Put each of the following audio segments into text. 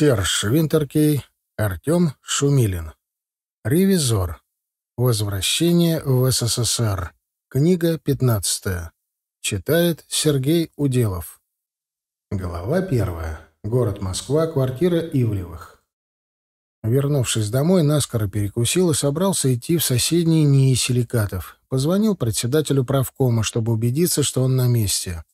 Серж Винтеркей, Артем Шумилин. Ревизор. Возвращение в СССР. Книга 15. Читает Сергей Уделов. Глава 1. Город Москва, квартира Ивлевых. Вернувшись домой, наскоро перекусил и собрался идти в соседний НИИ силикатов. Позвонил председателю правкома, чтобы убедиться, что он на месте.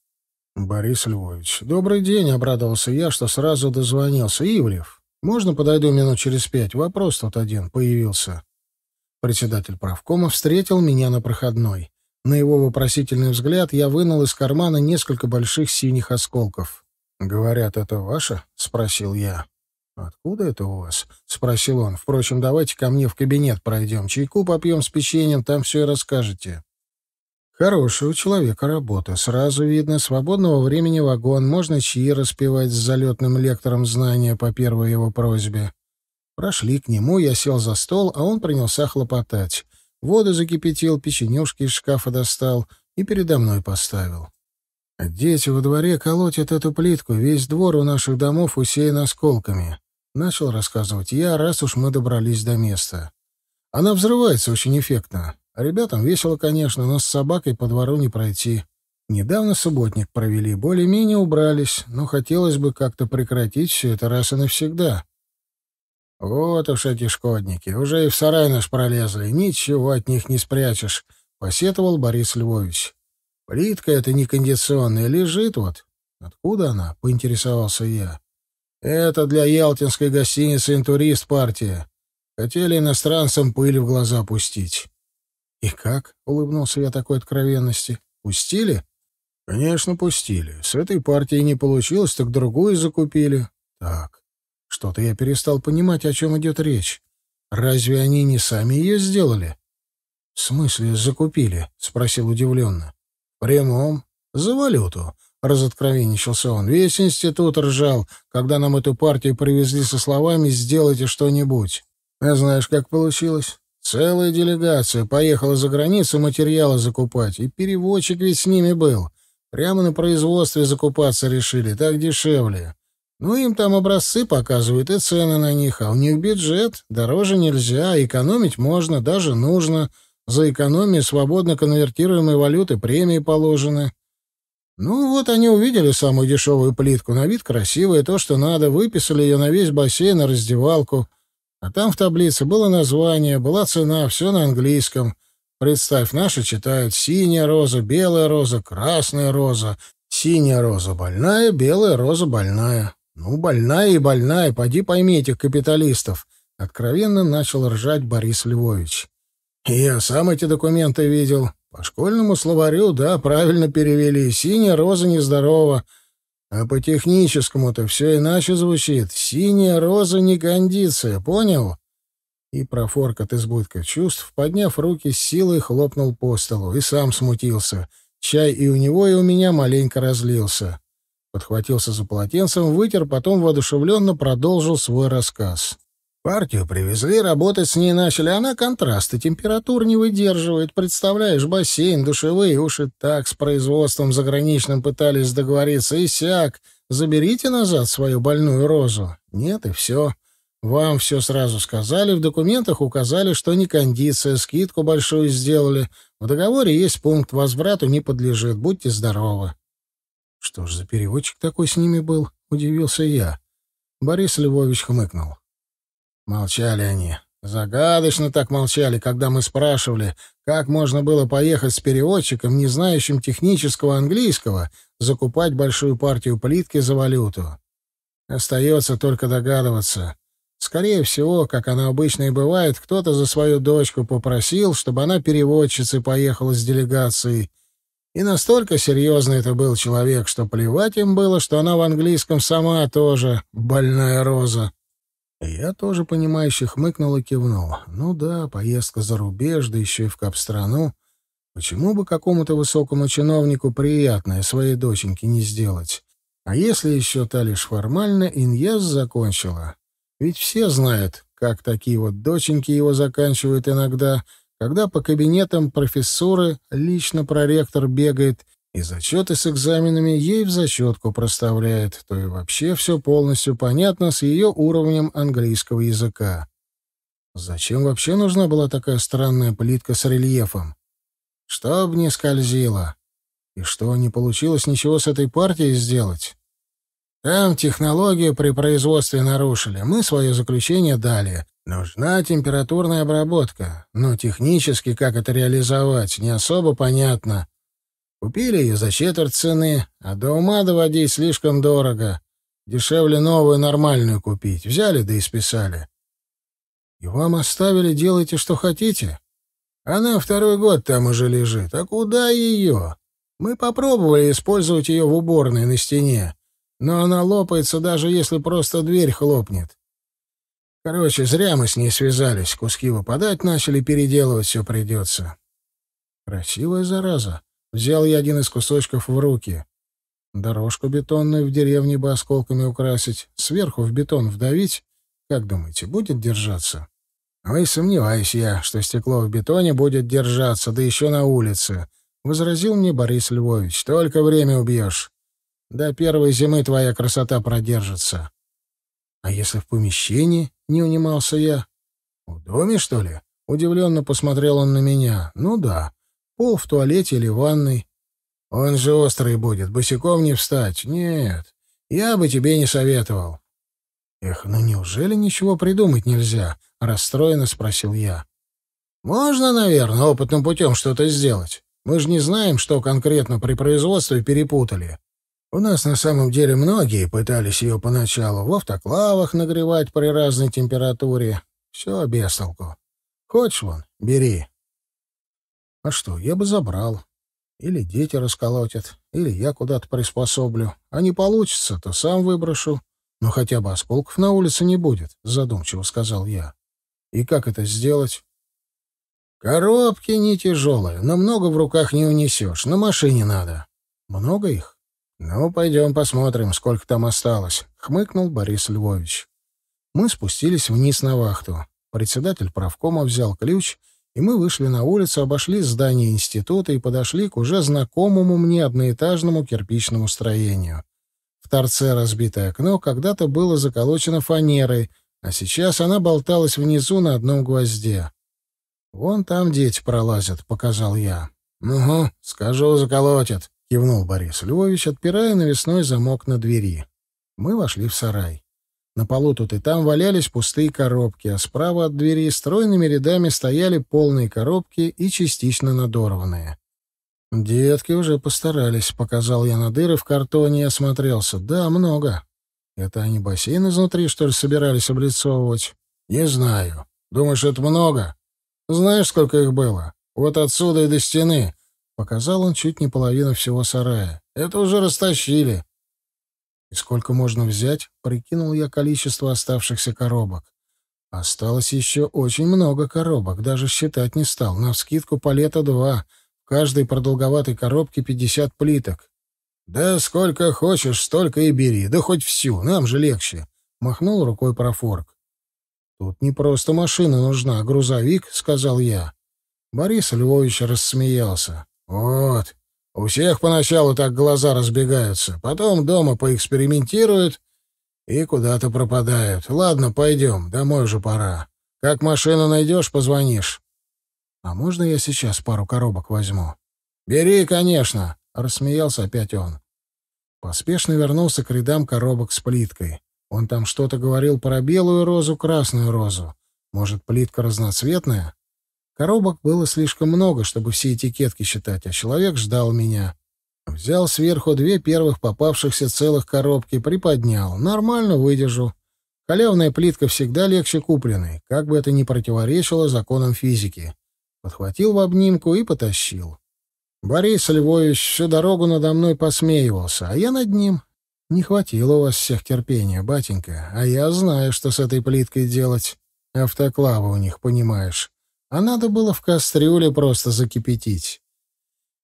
«Борис Львович, добрый день!» — обрадовался я, что сразу дозвонился. «Ивлев, можно подойду минут через пять? Вопрос тут один появился». Председатель правкома встретил меня на проходной. На его вопросительный взгляд я вынул из кармана несколько больших синих осколков. «Говорят, это ваше?» — спросил я. «Откуда это у вас?» — спросил он. «Впрочем, давайте ко мне в кабинет пройдем, чайку попьем с печеньем, там все и расскажете». Хорошая у человека работа. Сразу видно, свободного времени вагон, можно чаи распевать с залетным лектором знания по первой его просьбе. Прошли к нему, я сел за стол, а он принялся хлопотать. Воду закипятил, печенюшки из шкафа достал и передо мной поставил. «А «Дети во дворе колотят эту плитку, весь двор у наших домов усеян осколками». Начал рассказывать я, раз уж мы добрались до места. «Она взрывается очень эффектно. Ребятам весело, конечно, но с собакой по двору не пройти. Недавно субботник провели, более-менее убрались, но хотелось бы как-то прекратить все это раз и навсегда. Вот уж эти шкодники, уже и в сарай наш пролезли, ничего от них не спрячешь, — посетовал Борис Львович. Плитка эта некондиционная лежит вот. Откуда она? — поинтересовался я. Это для ялтинской гостиницы «Интурист» партия. Хотели иностранцам пыль в глаза пустить. «И как?» — улыбнулся я такой откровенности. «Пустили?» «Конечно, пустили. С этой партией не получилось, так другую закупили». «Так, что-то я перестал понимать, о чем идет речь. Разве они не сами ее сделали?» «В смысле закупили?» — спросил удивленно. прямом. За валюту». — разоткровенничался он. — Весь институт ржал, когда нам эту партию привезли со словами «сделайте что-нибудь». Я а знаешь, как получилось? Целая делегация поехала за границу материалы закупать, и переводчик ведь с ними был. Прямо на производстве закупаться решили, так дешевле. Ну, им там образцы показывают и цены на них, а у них бюджет, дороже нельзя, экономить можно, даже нужно. За экономию свободно конвертируемой валюты премии положены. Ну, вот они увидели самую дешевую плитку, на вид красивая, то, что надо, выписали ее на весь бассейн на раздевалку — а там в таблице было название, была цена, все на английском. Представь, наши читают «синяя роза», «белая роза», «красная роза», «синяя роза больная», «белая роза больная». Ну, больная и больная, поди пойми этих капиталистов. Откровенно начал ржать Борис Львович. Я сам эти документы видел. По школьному словарю, да, правильно перевели. «Синяя роза нездорова», а по техническому-то все иначе звучит. Синяя роза не кондиция, понял? И профорк от избытка чувств, подняв руки, с силой хлопнул по столу и сам смутился. Чай и у него, и у меня маленько разлился. Подхватился за полотенцем, вытер, потом воодушевленно продолжил свой рассказ. Партию привезли, работать с ней начали. Она контрасты, температур не выдерживает. Представляешь, бассейн, душевые уши так с производством заграничным пытались договориться. И сяк, заберите назад свою больную розу. Нет, и все. Вам все сразу сказали, в документах указали, что не кондиция, скидку большую сделали. В договоре есть пункт «возврату не подлежит, будьте здоровы». «Что ж за переводчик такой с ними был?» — удивился я. Борис Львович хмыкнул. Молчали они. Загадочно так молчали, когда мы спрашивали, как можно было поехать с переводчиком, не знающим технического английского, закупать большую партию плитки за валюту. Остается только догадываться. Скорее всего, как она обычно и бывает, кто-то за свою дочку попросил, чтобы она переводчицей поехала с делегацией. И настолько серьезно это был человек, что плевать им было, что она в английском сама тоже больная роза. Я тоже, понимающе хмыкнул и кивнул. Ну да, поездка за рубеж, да еще и в капстрану. Почему бы какому-то высокому чиновнику приятное своей доченьке не сделать? А если еще та лишь формально инъезд закончила? Ведь все знают, как такие вот доченьки его заканчивают иногда, когда по кабинетам профессуры лично проректор бегает — и зачеты с экзаменами ей в зачетку проставляет, то и вообще все полностью понятно с ее уровнем английского языка. Зачем вообще нужна была такая странная плитка с рельефом? Чтоб не скользила. И что, не получилось ничего с этой партией сделать? Там технологию при производстве нарушили, мы свое заключение дали. Нужна температурная обработка, но технически, как это реализовать, не особо понятно. Купили ее за четверть цены, а до ума доводить слишком дорого. Дешевле новую нормальную купить. Взяли да и списали. И вам оставили, делайте, что хотите. Она второй год там уже лежит. А куда ее? Мы попробовали использовать ее в уборной на стене, но она лопается, даже если просто дверь хлопнет. Короче, зря мы с ней связались. Куски выпадать начали, переделывать все придется. Красивая зараза. Взял я один из кусочков в руки. Дорожку бетонную в деревне бы осколками украсить, сверху в бетон вдавить. Как думаете, будет держаться? Ой, сомневаюсь я, что стекло в бетоне будет держаться, да еще на улице. Возразил мне Борис Львович. Только время убьешь. До первой зимы твоя красота продержится. А если в помещении? Не унимался я. В доме, что ли? Удивленно посмотрел он на меня. Ну да пол в туалете или ванной. Он же острый будет, босиком не встать. Нет, я бы тебе не советовал. Эх, ну неужели ничего придумать нельзя? Расстроенно спросил я. Можно, наверное, опытным путем что-то сделать. Мы же не знаем, что конкретно при производстве перепутали. У нас на самом деле многие пытались ее поначалу в автоклавах нагревать при разной температуре. Все без толку. Хочешь вон, бери. А что, я бы забрал. Или дети расколотят, или я куда-то приспособлю. А не получится, то сам выброшу. Но хотя бы осколков на улице не будет, задумчиво сказал я. И как это сделать? Коробки не тяжелые, но много в руках не унесешь. На машине надо. Много их? Ну, пойдем посмотрим, сколько там осталось, хмыкнул Борис Львович. Мы спустились вниз на вахту. Председатель правкома взял ключ и мы вышли на улицу, обошли здание института и подошли к уже знакомому мне одноэтажному кирпичному строению. В торце разбитое окно когда-то было заколочено фанерой, а сейчас она болталась внизу на одном гвозде. «Вон там дети пролазят», — показал я. «Угу, скажу, заколотят», — кивнул Борис Львович, отпирая навесной замок на двери. Мы вошли в сарай. На полу тут и там валялись пустые коробки, а справа от двери стройными рядами стояли полные коробки и частично надорванные. «Детки уже постарались», — показал я на дыры в картоне и осмотрелся. «Да, много». «Это они бассейн изнутри, что ли, собирались облицовывать?» «Не знаю. Думаешь, это много?» «Знаешь, сколько их было? Вот отсюда и до стены». Показал он чуть не половину всего сарая. «Это уже растащили. И сколько можно взять? Прикинул я количество оставшихся коробок. Осталось еще очень много коробок, даже считать не стал. На Навскидку палета два. В каждой продолговатой коробке пятьдесят плиток. «Да сколько хочешь, столько и бери. Да хоть всю, нам же легче», — махнул рукой профорк. «Тут не просто машина нужна, а грузовик», — сказал я. Борис Львович рассмеялся. «Вот, у всех поначалу так глаза разбегаются, потом дома поэкспериментируют и куда-то пропадают. Ладно, пойдем, домой уже пора. Как машину найдешь, позвонишь. А можно я сейчас пару коробок возьму? Бери, конечно, рассмеялся опять он. Поспешно вернулся к рядам коробок с плиткой. Он там что-то говорил про белую розу, красную розу. Может, плитка разноцветная? Коробок было слишком много, чтобы все этикетки считать, а человек ждал меня. Взял сверху две первых попавшихся целых коробки, приподнял. Нормально выдержу. Халявная плитка всегда легче купленной, как бы это ни противоречило законам физики. Подхватил в обнимку и потащил. Борис Львович всю дорогу надо мной посмеивался, а я над ним. Не хватило у вас всех терпения, батенька, а я знаю, что с этой плиткой делать. Автоклава у них, понимаешь а надо было в кастрюле просто закипятить.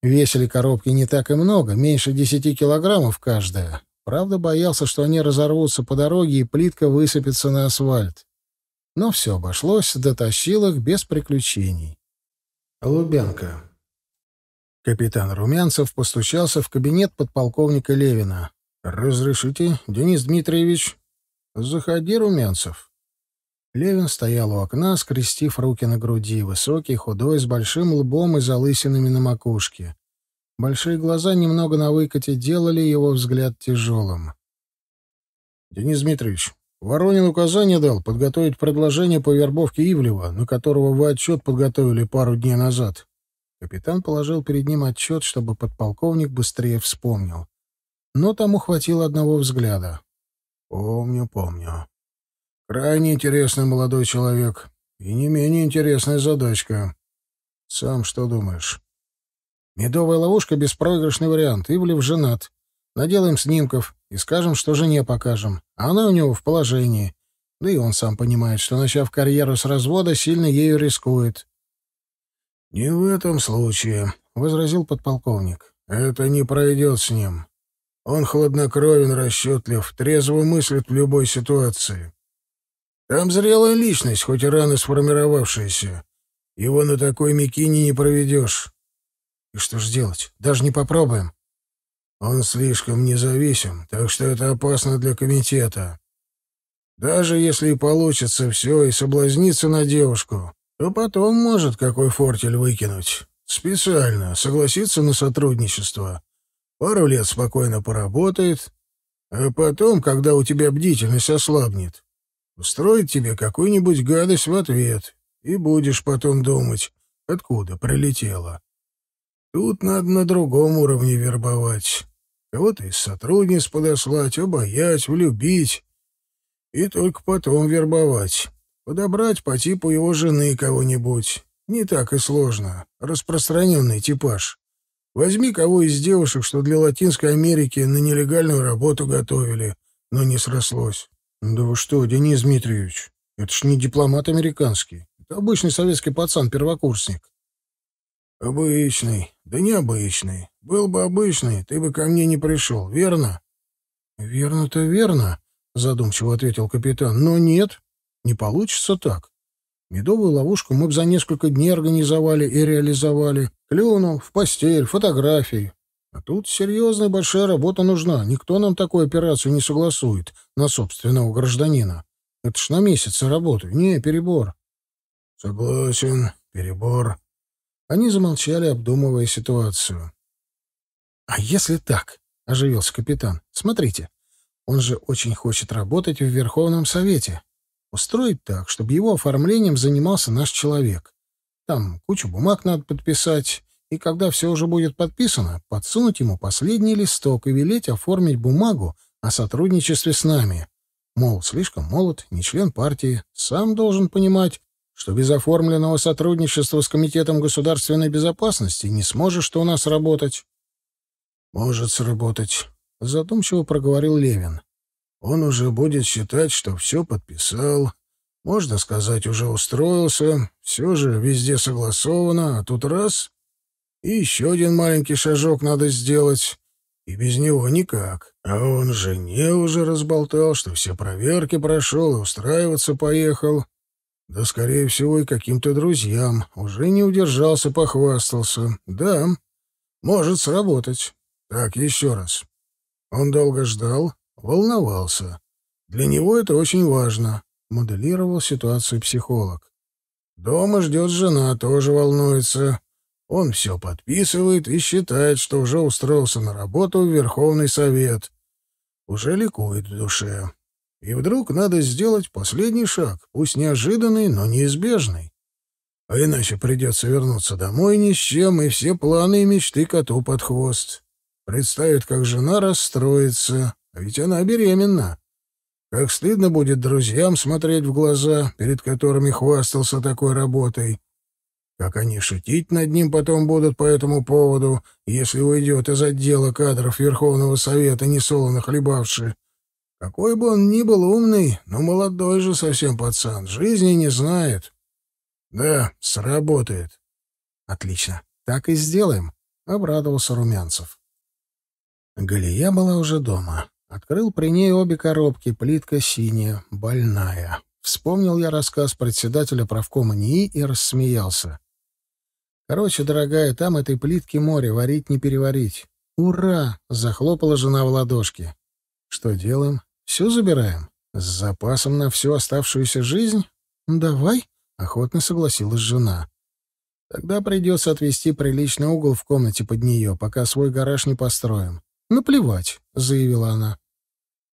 Весили коробки не так и много, меньше десяти килограммов каждая. Правда, боялся, что они разорвутся по дороге и плитка высыпется на асфальт. Но все обошлось, дотащил их без приключений. Лубянка. Капитан Румянцев постучался в кабинет подполковника Левина. «Разрешите, Денис Дмитриевич?» «Заходи, Румянцев». Левин стоял у окна, скрестив руки на груди, высокий, худой, с большим лбом и залысинами на макушке. Большие глаза немного на выкате делали его взгляд тяжелым. — Денис Дмитриевич, Воронин указание дал подготовить предложение по вербовке Ивлева, на которого вы отчет подготовили пару дней назад. Капитан положил перед ним отчет, чтобы подполковник быстрее вспомнил. Но тому хватило одного взгляда. «Помню, помню. Крайне интересный молодой человек. И не менее интересная задачка. Сам что думаешь? Медовая ловушка — беспроигрышный вариант. Ивлев женат. Наделаем снимков и скажем, что жене покажем. а Она у него в положении. Да и он сам понимает, что, начав карьеру с развода, сильно ею рискует. — Не в этом случае, — возразил подполковник. — Это не пройдет с ним. Он хладнокровен, расчетлив, трезво мыслит в любой ситуации. Там зрелая личность, хоть и рано сформировавшаяся. Его на такой мякине не проведешь. И что ж делать? Даже не попробуем. Он слишком независим, так что это опасно для комитета. Даже если и получится все и соблазниться на девушку, то потом может какой фортель выкинуть. Специально согласиться на сотрудничество. Пару лет спокойно поработает, а потом, когда у тебя бдительность ослабнет, Устроит тебе какую-нибудь гадость в ответ, и будешь потом думать, откуда прилетела. Тут надо на другом уровне вербовать. Кого-то из сотрудниц подослать, обаять, влюбить. И только потом вербовать. Подобрать по типу его жены кого-нибудь. Не так и сложно. Распространенный типаж. Возьми кого из девушек, что для Латинской Америки на нелегальную работу готовили, но не срослось. «Да вы что, Денис Дмитриевич, это ж не дипломат американский. Это обычный советский пацан-первокурсник». «Обычный. Да необычный. Был бы обычный, ты бы ко мне не пришел, верно?» «Верно-то верно», — задумчиво ответил капитан. «Но нет, не получится так. Медовую ловушку мы бы за несколько дней организовали и реализовали. Клюнул, в постель, фотографии. А тут серьезная большая работа нужна. Никто нам такую операцию не согласует на собственного гражданина. Это ж на месяц работы. Не, перебор. Согласен, перебор. Они замолчали, обдумывая ситуацию. А если так? Оживился капитан. Смотрите, он же очень хочет работать в Верховном Совете. Устроить так, чтобы его оформлением занимался наш человек. Там кучу бумаг надо подписать, и когда все уже будет подписано, подсунуть ему последний листок и велеть оформить бумагу о сотрудничестве с нами. Мол, слишком молод, не член партии, сам должен понимать, что без оформленного сотрудничества с Комитетом государственной безопасности не сможешь у нас работать. «Может сработать», — задумчиво проговорил Левин. «Он уже будет считать, что все подписал, можно сказать, уже устроился, все же везде согласовано, а тут раз и еще один маленький шажок надо сделать. И без него никак. А он жене уже разболтал, что все проверки прошел и устраиваться поехал. Да, скорее всего, и каким-то друзьям. Уже не удержался, похвастался. Да, может сработать. Так, еще раз. Он долго ждал, волновался. Для него это очень важно. Моделировал ситуацию психолог. Дома ждет жена, тоже волнуется. Он все подписывает и считает, что уже устроился на работу в Верховный Совет. Уже ликует в душе. И вдруг надо сделать последний шаг, пусть неожиданный, но неизбежный. А иначе придется вернуться домой ни с чем, и все планы и мечты коту под хвост. Представит, как жена расстроится, а ведь она беременна. Как стыдно будет друзьям смотреть в глаза, перед которыми хвастался такой работой. Как они шутить над ним потом будут по этому поводу, если уйдет из отдела кадров Верховного Совета, несолоно хлебавши? Какой бы он ни был умный, но молодой же совсем пацан, жизни не знает. Да, сработает. Отлично, так и сделаем, — обрадовался Румянцев. Галия была уже дома. Открыл при ней обе коробки, плитка синяя, больная. Вспомнил я рассказ председателя правкома НИИ и рассмеялся. Короче, дорогая, там этой плитки море, варить не переварить. Ура! Захлопала жена в ладошки. Что делаем? Все забираем? С запасом на всю оставшуюся жизнь? Давай, охотно согласилась жена. Тогда придется отвести приличный угол в комнате под нее, пока свой гараж не построим. Наплевать, заявила она.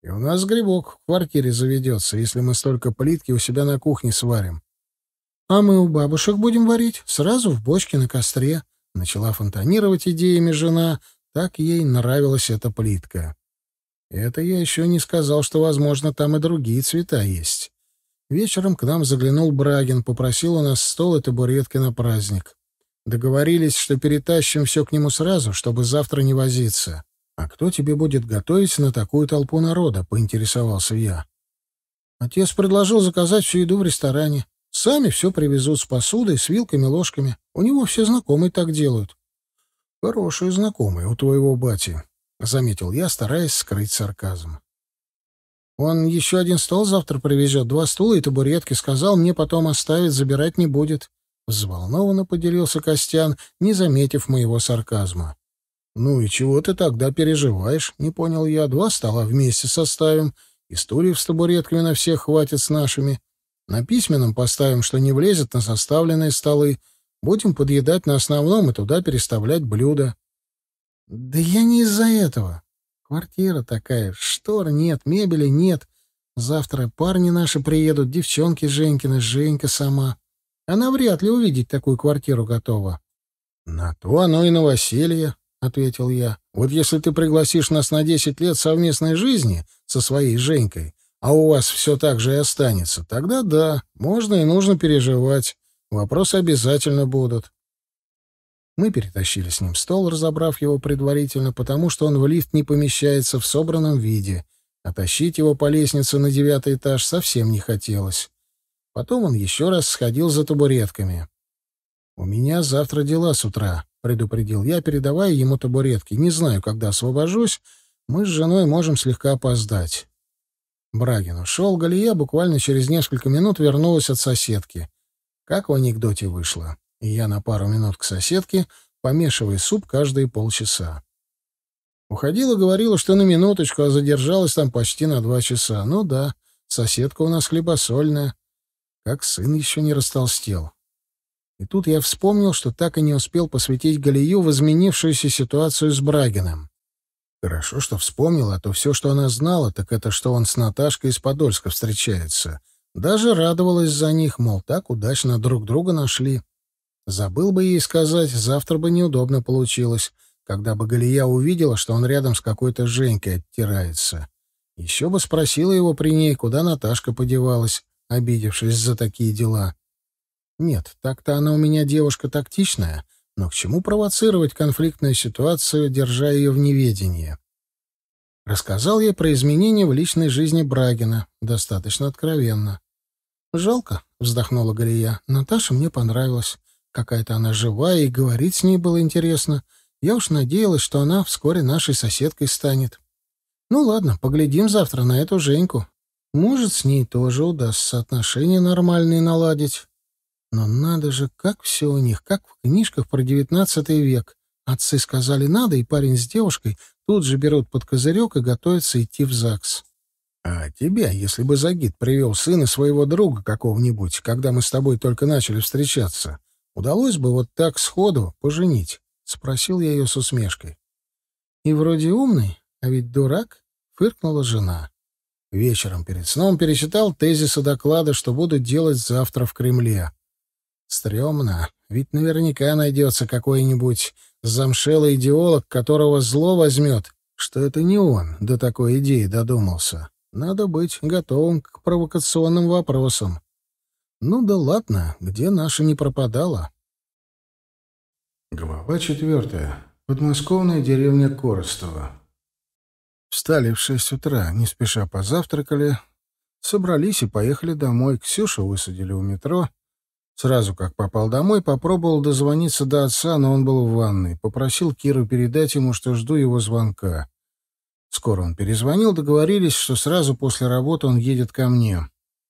И у нас грибок в квартире заведется, если мы столько плитки у себя на кухне сварим. «А мы у бабушек будем варить, сразу в бочке на костре», — начала фонтанировать идеями жена. Так ей нравилась эта плитка. «Это я еще не сказал, что, возможно, там и другие цвета есть». Вечером к нам заглянул Брагин, попросил у нас стол и табуретки на праздник. Договорились, что перетащим все к нему сразу, чтобы завтра не возиться. «А кто тебе будет готовить на такую толпу народа?» — поинтересовался я. Отец предложил заказать всю еду в ресторане. Сами все привезут с посудой, с вилками, ложками. У него все знакомые так делают. — Хорошие знакомые у твоего бати, — заметил я, стараясь скрыть сарказм. Он еще один стол завтра привезет, два стула и табуретки, сказал, мне потом оставить, забирать не будет. Взволнованно поделился Костян, не заметив моего сарказма. «Ну и чего ты тогда переживаешь?» — не понял я. «Два стола вместе составим, и стульев с табуретками на всех хватит с нашими. На письменном поставим, что не влезет на составленные столы. Будем подъедать на основном и туда переставлять блюда. Да я не из-за этого. Квартира такая, штор нет, мебели нет. Завтра парни наши приедут, девчонки Женькины, Женька сама. Она вряд ли увидеть такую квартиру готова. На то оно и новоселье, — ответил я. — Вот если ты пригласишь нас на десять лет совместной жизни со своей Женькой, а у вас все так же и останется, тогда да, можно и нужно переживать. Вопросы обязательно будут. Мы перетащили с ним стол, разобрав его предварительно, потому что он в лифт не помещается в собранном виде, а тащить его по лестнице на девятый этаж совсем не хотелось. Потом он еще раз сходил за табуретками. «У меня завтра дела с утра», — предупредил я, передавая ему табуретки. «Не знаю, когда освобожусь. Мы с женой можем слегка опоздать». Брагин ушел, Галия буквально через несколько минут вернулась от соседки. Как в анекдоте вышло. Я на пару минут к соседке, помешивая суп каждые полчаса. Уходила, говорила, что на минуточку, а задержалась там почти на два часа. Ну да, соседка у нас хлебосольная. Как сын еще не растолстел. И тут я вспомнил, что так и не успел посвятить Галию в изменившуюся ситуацию с Брагиным. Хорошо, что вспомнила, а то все, что она знала, так это, что он с Наташкой из Подольска встречается. Даже радовалась за них, мол, так удачно друг друга нашли. Забыл бы ей сказать, завтра бы неудобно получилось, когда бы Галия увидела, что он рядом с какой-то Женькой оттирается. Еще бы спросила его при ней, куда Наташка подевалась, обидевшись за такие дела. Нет, так-то она у меня девушка тактичная, — но к чему провоцировать конфликтную ситуацию, держа ее в неведении? Рассказал я про изменения в личной жизни Брагина, достаточно откровенно. «Жалко», — вздохнула Галия. «Наташа мне понравилась. Какая-то она живая, и говорить с ней было интересно. Я уж надеялась, что она вскоре нашей соседкой станет. Ну ладно, поглядим завтра на эту Женьку. Может, с ней тоже удастся отношения нормальные наладить. Но надо же, как все у них, как в книжках про девятнадцатый век. Отцы сказали «надо», и парень с девушкой тут же берут под козырек и готовятся идти в ЗАГС. А тебя, если бы Загид привел сына своего друга какого-нибудь, когда мы с тобой только начали встречаться, удалось бы вот так сходу поженить? — спросил я ее с усмешкой. — И вроде умный, а ведь дурак, — фыркнула жена. Вечером перед сном пересчитал тезисы доклада, что будут делать завтра в Кремле. Стремно, ведь наверняка найдется какой-нибудь замшелый идеолог, которого зло возьмет, что это не он до такой идеи додумался. Надо быть готовым к провокационным вопросам. Ну да ладно, где наша не пропадала? Глава четвертая. Подмосковная деревня Коростова. Встали в шесть утра, не спеша позавтракали, собрались и поехали домой. Ксюшу высадили у метро — Сразу как попал домой, попробовал дозвониться до отца, но он был в ванной. Попросил Киру передать ему, что жду его звонка. Скоро он перезвонил, договорились, что сразу после работы он едет ко мне.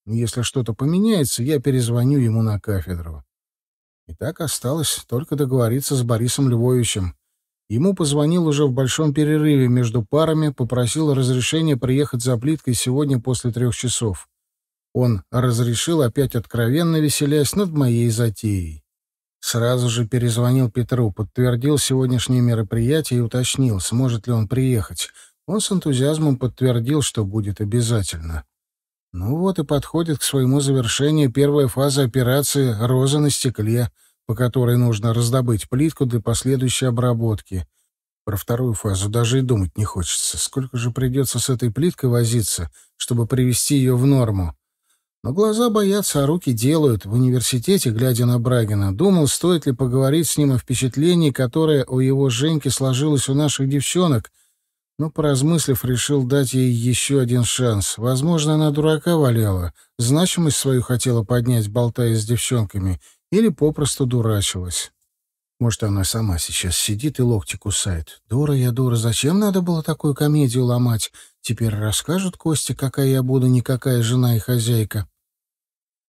Если что-то поменяется, я перезвоню ему на кафедру. И так осталось только договориться с Борисом Львовичем. Ему позвонил уже в большом перерыве между парами, попросил разрешения приехать за плиткой сегодня после трех часов он разрешил, опять откровенно веселясь над моей затеей. Сразу же перезвонил Петру, подтвердил сегодняшнее мероприятие и уточнил, сможет ли он приехать. Он с энтузиазмом подтвердил, что будет обязательно. Ну вот и подходит к своему завершению первая фаза операции «Роза на стекле», по которой нужно раздобыть плитку для последующей обработки. Про вторую фазу даже и думать не хочется. Сколько же придется с этой плиткой возиться, чтобы привести ее в норму? Но глаза боятся, а руки делают. В университете, глядя на Брагина, думал, стоит ли поговорить с ним о впечатлении, которое у его Женьки сложилось у наших девчонок. Но, поразмыслив, решил дать ей еще один шанс. Возможно, она дурака валяла, значимость свою хотела поднять, болтая с девчонками, или попросту дурачилась. Может, она сама сейчас сидит и локти кусает. Дура я, дура, зачем надо было такую комедию ломать? Теперь расскажут Косте, какая я буду, никакая жена и хозяйка.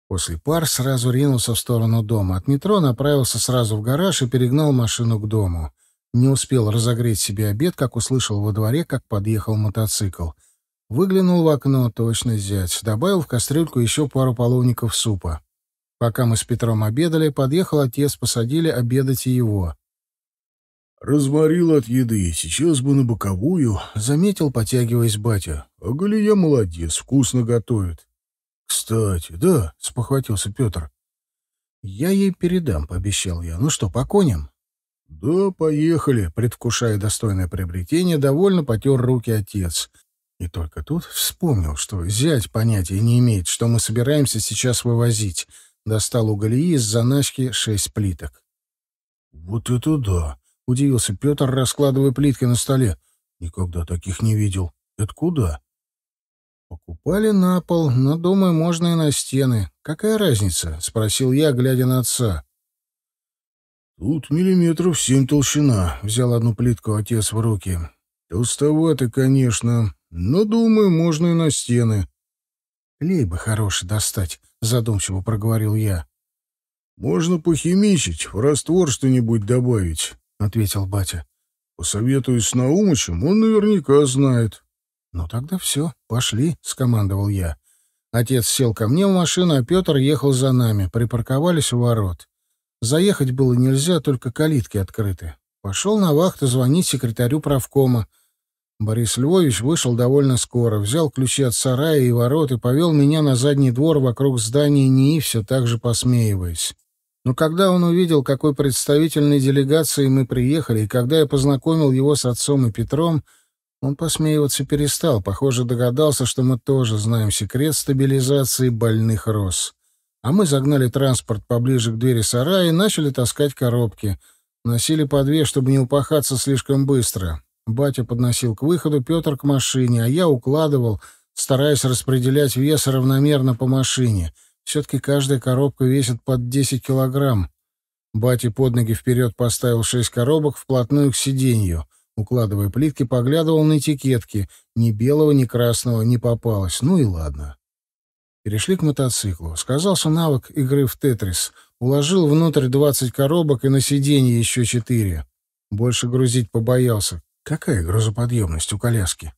После пар сразу ринулся в сторону дома. От метро направился сразу в гараж и перегнал машину к дому. Не успел разогреть себе обед, как услышал во дворе, как подъехал мотоцикл. Выглянул в окно, точно зять. Добавил в кастрюльку еще пару половников супа. Пока мы с Петром обедали, подъехал отец, посадили обедать и его. «Разморил от еды, сейчас бы на боковую», — заметил, потягиваясь батя. «А Галия молодец, вкусно готовит». «Кстати, да», — спохватился Петр. «Я ей передам», — пообещал я. «Ну что, по коням?» «Да, поехали», — предвкушая достойное приобретение, довольно потер руки отец. И только тут вспомнил, что зять понятия не имеет, что мы собираемся сейчас вывозить. Достал у Галии из заначки шесть плиток. «Вот это да!» — удивился Петр, раскладывая плитки на столе. «Никогда таких не видел. Это куда?» «Покупали на пол, но, думаю, можно и на стены. Какая разница?» — спросил я, глядя на отца. «Тут миллиметров семь толщина», — взял одну плитку отец в руки. Толстоваты, конечно, но, думаю, можно и на стены». «Клей бы хороший достать», — задумчиво проговорил я. «Можно похимичить, в раствор что-нибудь добавить. — ответил батя. «Посоветуюсь с Наумычем, он наверняка знает». «Ну тогда все, пошли», — скомандовал я. Отец сел ко мне в машину, а Петр ехал за нами. Припарковались у ворот. Заехать было нельзя, только калитки открыты. Пошел на вахту звонить секретарю правкома. Борис Львович вышел довольно скоро, взял ключи от сарая и ворот и повел меня на задний двор вокруг здания НИИ, все так же посмеиваясь. Но когда он увидел, какой представительной делегацией мы приехали, и когда я познакомил его с отцом и Петром, он посмеиваться перестал, похоже, догадался, что мы тоже знаем секрет стабилизации больных роз. А мы загнали транспорт поближе к двери сарая и начали таскать коробки. Носили по две, чтобы не упахаться слишком быстро. Батя подносил к выходу, Петр к машине, а я укладывал, стараясь распределять вес равномерно по машине — все-таки каждая коробка весит под 10 килограмм. Батя под ноги вперед поставил шесть коробок вплотную к сиденью. Укладывая плитки, поглядывал на этикетки. Ни белого, ни красного не попалось. Ну и ладно. Перешли к мотоциклу. Сказался навык игры в «Тетрис». Уложил внутрь 20 коробок и на сиденье еще четыре. Больше грузить побоялся. Какая грузоподъемность у коляски?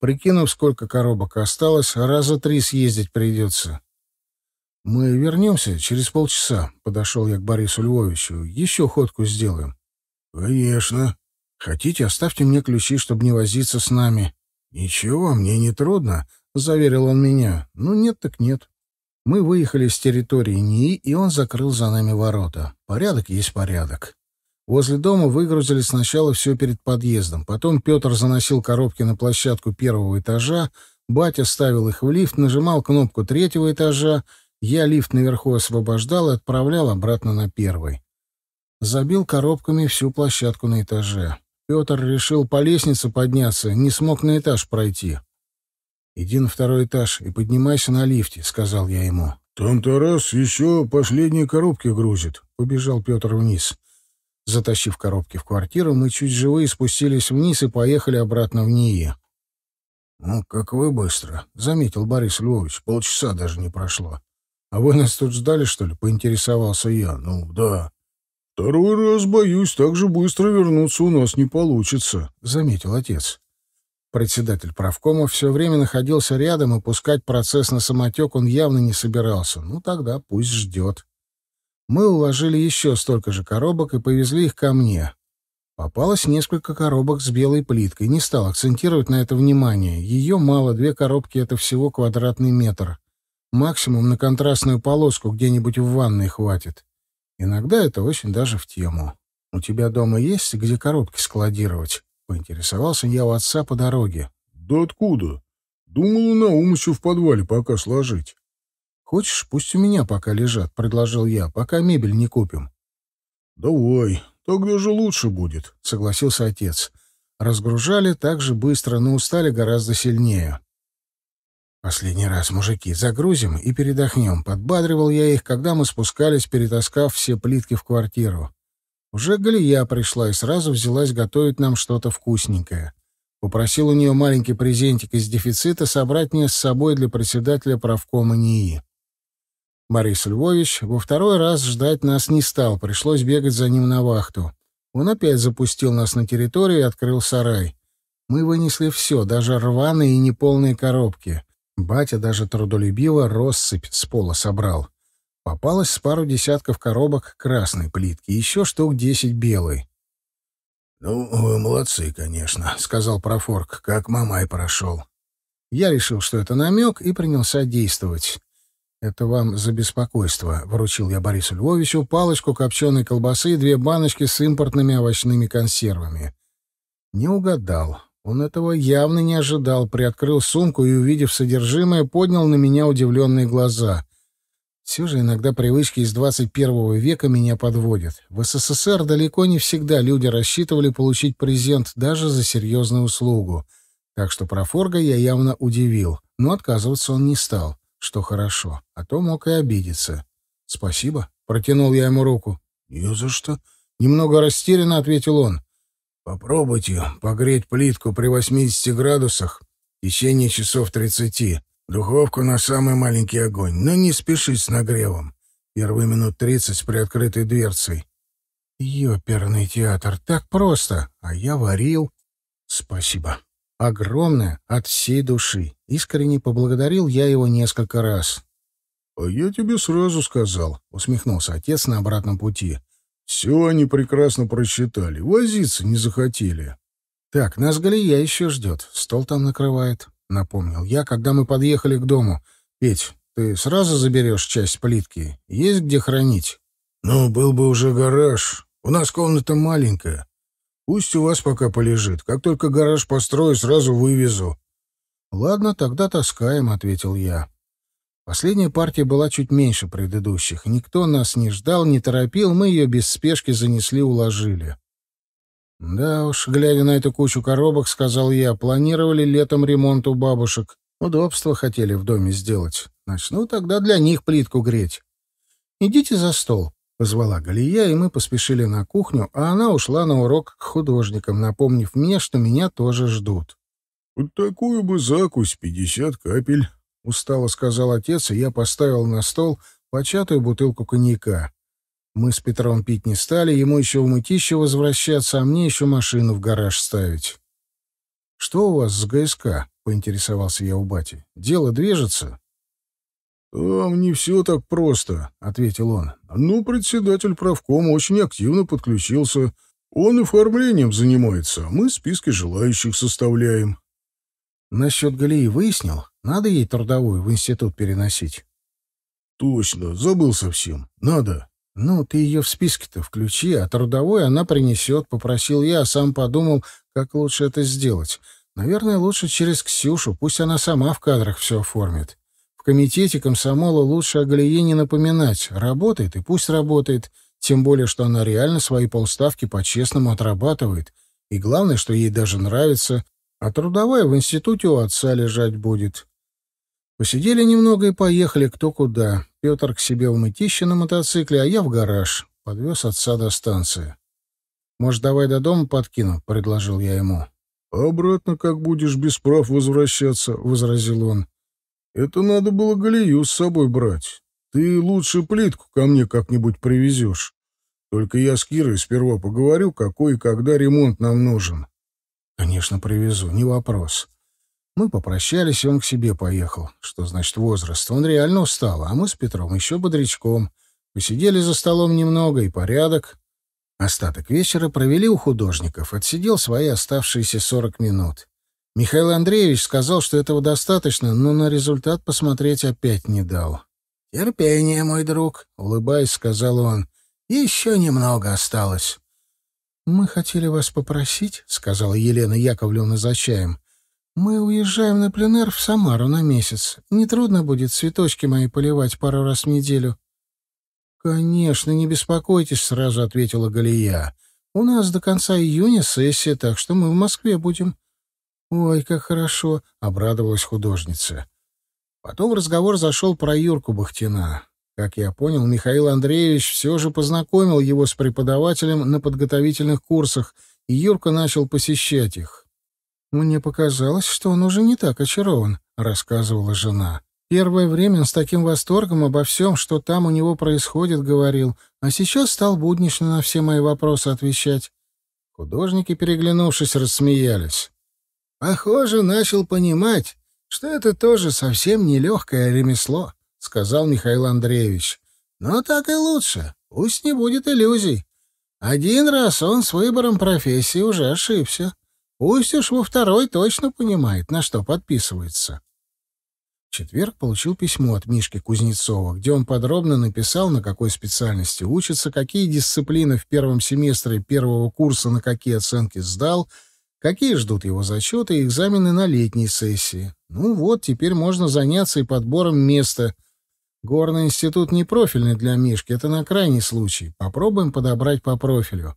Прикинув, сколько коробок осталось, раза три съездить придется. «Мы вернемся через полчаса», — подошел я к Борису Львовичу. «Еще ходку сделаем». «Конечно. Хотите, оставьте мне ключи, чтобы не возиться с нами». «Ничего, мне не трудно», — заверил он меня. «Ну нет так нет». Мы выехали с территории НИИ, и он закрыл за нами ворота. Порядок есть порядок. Возле дома выгрузили сначала все перед подъездом. Потом Петр заносил коробки на площадку первого этажа, батя ставил их в лифт, нажимал кнопку третьего этажа — я лифт наверху освобождал и отправлял обратно на первый. Забил коробками всю площадку на этаже. Петр решил по лестнице подняться, не смог на этаж пройти. «Иди на второй этаж и поднимайся на лифте», — сказал я ему. «Там Тарас еще последние коробки грузит», — побежал Петр вниз. Затащив коробки в квартиру, мы чуть живые спустились вниз и поехали обратно в НИИ. «Ну, как вы быстро», — заметил Борис Львович. «Полчаса даже не прошло». «А вы нас тут ждали, что ли?» — поинтересовался я. «Ну, да». «Второй раз, боюсь, так же быстро вернуться у нас не получится», — заметил отец. Председатель правкома все время находился рядом, и пускать процесс на самотек он явно не собирался. Ну, тогда пусть ждет. Мы уложили еще столько же коробок и повезли их ко мне. Попалось несколько коробок с белой плиткой. Не стал акцентировать на это внимание. Ее мало, две коробки — это всего квадратный метр. Максимум на контрастную полоску где-нибудь в ванной хватит. Иногда это очень даже в тему. «У тебя дома есть, где коробки складировать?» — поинтересовался я у отца по дороге. «Да откуда? Думал, на ум в подвале пока сложить». «Хочешь, пусть у меня пока лежат», — предложил я, — «пока мебель не купим». «Давай, тогда же лучше будет», — согласился отец. Разгружали так же быстро, но устали гораздо сильнее. «Последний раз, мужики, загрузим и передохнем», — подбадривал я их, когда мы спускались, перетаскав все плитки в квартиру. Уже Галия пришла и сразу взялась готовить нам что-то вкусненькое. Попросил у нее маленький презентик из дефицита собрать мне с собой для председателя правкома НИИ. Борис Львович во второй раз ждать нас не стал, пришлось бегать за ним на вахту. Он опять запустил нас на территорию и открыл сарай. Мы вынесли все, даже рваные и неполные коробки. Батя даже трудолюбиво россыпь с пола собрал. Попалось с пару десятков коробок красной плитки, еще штук десять белой. «Ну, вы молодцы, конечно», — сказал Профорг, как мамай прошел. Я решил, что это намек, и принялся действовать. «Это вам за беспокойство», — вручил я Борису Львовичу палочку копченой колбасы и две баночки с импортными овощными консервами. Не угадал. Он этого явно не ожидал, приоткрыл сумку и, увидев содержимое, поднял на меня удивленные глаза. Все же иногда привычки из 21 века меня подводят. В СССР далеко не всегда люди рассчитывали получить презент даже за серьезную услугу. Так что профорга я явно удивил, но отказываться он не стал, что хорошо, а то мог и обидеться. «Спасибо», — протянул я ему руку. «Не за что», — немного растерянно ответил он. Попробуйте погреть плитку при 80 градусах в течение часов 30. Духовку на самый маленький огонь, но не спешить с нагревом. Первые минут 30 при открытой дверцей. Ёперный театр, так просто, а я варил. Спасибо. Огромное, от всей души. Искренне поблагодарил я его несколько раз. — А я тебе сразу сказал, — усмехнулся отец на обратном пути. Все они прекрасно просчитали, возиться не захотели. «Так, нас Галия еще ждет, стол там накрывает», — напомнил я, когда мы подъехали к дому. «Петь, ты сразу заберешь часть плитки? Есть где хранить?» «Ну, был бы уже гараж. У нас комната маленькая. Пусть у вас пока полежит. Как только гараж построю, сразу вывезу». «Ладно, тогда таскаем», — ответил я. Последняя партия была чуть меньше предыдущих. Никто нас не ждал, не торопил, мы ее без спешки занесли, уложили. Да уж, глядя на эту кучу коробок, сказал я, планировали летом ремонт у бабушек. Удобство хотели в доме сделать. Начну тогда для них плитку греть. Идите за стол, позвала Галия, и мы поспешили на кухню, а она ушла на урок к художникам, напомнив мне, что меня тоже ждут. Вот такую бы закусь, пятьдесят капель, — устало сказал отец, и я поставил на стол початую бутылку коньяка. Мы с Петром пить не стали, ему еще в мытище возвращаться, а мне еще машину в гараж ставить. «Что у вас с ГСК?» — поинтересовался я у бати. «Дело движется?» «Там не все так просто», — ответил он. «Ну, председатель правкома очень активно подключился. Он оформлением занимается, мы списки желающих составляем». «Насчет Галии выяснил?» Надо ей трудовую в институт переносить? — Точно, забыл совсем. Надо. — Ну, ты ее в списке-то включи, а трудовую она принесет, — попросил я, а сам подумал, как лучше это сделать. Наверное, лучше через Ксюшу, пусть она сама в кадрах все оформит. В комитете комсомола лучше о Галие не напоминать. Работает и пусть работает, тем более, что она реально свои полставки по-честному отрабатывает. И главное, что ей даже нравится, а трудовая в институте у отца лежать будет. Посидели немного и поехали кто куда. Петр к себе в мытище на мотоцикле, а я в гараж. Подвез отца до станции. «Может, давай до дома подкину?» — предложил я ему. «Обратно как будешь без прав возвращаться», — возразил он. «Это надо было Галию с собой брать. Ты лучше плитку ко мне как-нибудь привезешь. Только я с Кирой сперва поговорю, какой и когда ремонт нам нужен». «Конечно, привезу, не вопрос. Мы попрощались, и он к себе поехал. Что значит возраст? Он реально устал, а мы с Петром еще бодрячком. Посидели за столом немного, и порядок. Остаток вечера провели у художников. Отсидел свои оставшиеся сорок минут. Михаил Андреевич сказал, что этого достаточно, но на результат посмотреть опять не дал. «Терпение, мой друг», — улыбаясь, сказал он. «Еще немного осталось». «Мы хотели вас попросить», — сказала Елена Яковлевна за чаем, «Мы уезжаем на пленэр в Самару на месяц. Нетрудно будет цветочки мои поливать пару раз в неделю». «Конечно, не беспокойтесь», — сразу ответила Галия. «У нас до конца июня сессия, так что мы в Москве будем». «Ой, как хорошо», — обрадовалась художница. Потом разговор зашел про Юрку Бахтина. Как я понял, Михаил Андреевич все же познакомил его с преподавателем на подготовительных курсах, и Юрка начал посещать их. «Мне показалось, что он уже не так очарован», — рассказывала жена. «Первое время он с таким восторгом обо всем, что там у него происходит, говорил, а сейчас стал буднично на все мои вопросы отвечать». Художники, переглянувшись, рассмеялись. «Похоже, начал понимать, что это тоже совсем нелегкое ремесло», — сказал Михаил Андреевич. «Но так и лучше. Пусть не будет иллюзий. Один раз он с выбором профессии уже ошибся. Пусть уж во второй точно понимает, на что подписывается. четверг получил письмо от Мишки Кузнецова, где он подробно написал, на какой специальности учится, какие дисциплины в первом семестре первого курса на какие оценки сдал, какие ждут его зачеты и экзамены на летней сессии. Ну вот, теперь можно заняться и подбором места. Горный институт не профильный для Мишки, это на крайний случай. Попробуем подобрать по профилю.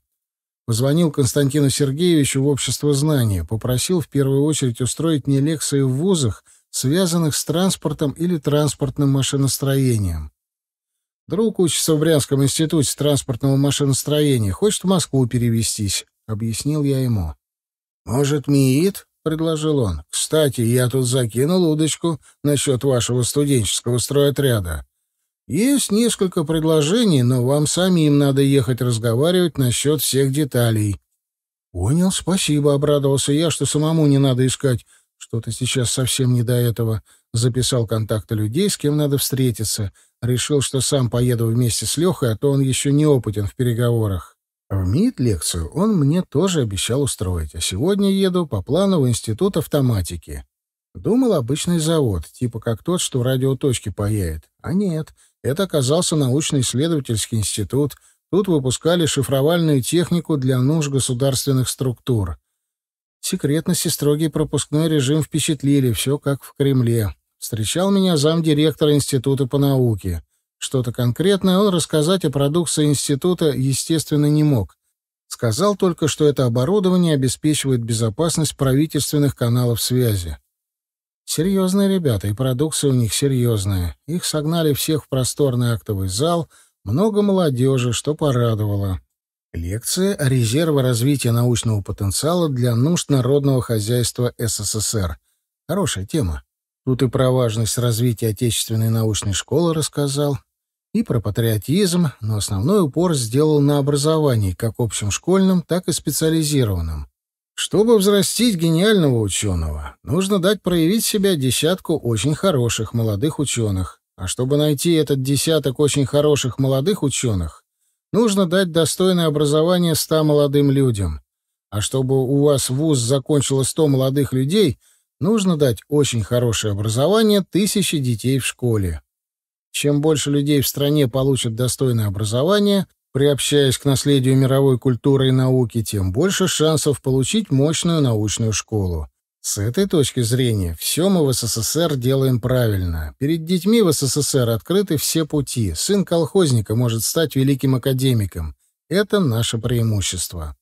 Позвонил Константину Сергеевичу в Общество знания, попросил в первую очередь устроить мне лекции в вузах, связанных с транспортом или транспортным машиностроением. Друг учится в Брянском институте транспортного машиностроения, хочет в Москву перевестись, — объяснил я ему. — Может, МИИТ? — предложил он. — Кстати, я тут закинул удочку насчет вашего студенческого стройотряда. Есть несколько предложений, но вам самим надо ехать разговаривать насчет всех деталей. Понял, спасибо, обрадовался я, что самому не надо искать. Что-то сейчас совсем не до этого. Записал контакты людей, с кем надо встретиться. Решил, что сам поеду вместе с Лехой, а то он еще неопытен в переговорах. В МИД лекцию он мне тоже обещал устроить, а сегодня еду по плану в Институт автоматики. Думал, обычный завод, типа как тот, что в радиоточке паяет. А нет, это оказался научно-исследовательский институт. Тут выпускали шифровальную технику для нужд государственных структур. Секретность и строгий пропускной режим впечатлили, все как в Кремле. Встречал меня замдиректора института по науке. Что-то конкретное он рассказать о продукции института, естественно, не мог. Сказал только, что это оборудование обеспечивает безопасность правительственных каналов связи. Серьезные ребята, и продукция у них серьезная. Их согнали всех в просторный актовый зал, много молодежи, что порадовало. Лекция о резерве развития научного потенциала для нужд народного хозяйства СССР. Хорошая тема. Тут и про важность развития отечественной научной школы рассказал, и про патриотизм, но основной упор сделал на образовании, как общем школьном, так и специализированном. Чтобы взрастить гениального ученого, нужно дать проявить себя десятку очень хороших молодых ученых. А чтобы найти этот десяток очень хороших молодых ученых, нужно дать достойное образование ста молодым людям. А чтобы у вас вуз закончило сто молодых людей, нужно дать очень хорошее образование тысячи детей в школе. Чем больше людей в стране получат достойное образование, приобщаясь к наследию мировой культуры и науки, тем больше шансов получить мощную научную школу. С этой точки зрения, все мы в СССР делаем правильно. Перед детьми в СССР открыты все пути. Сын колхозника может стать великим академиком. Это наше преимущество.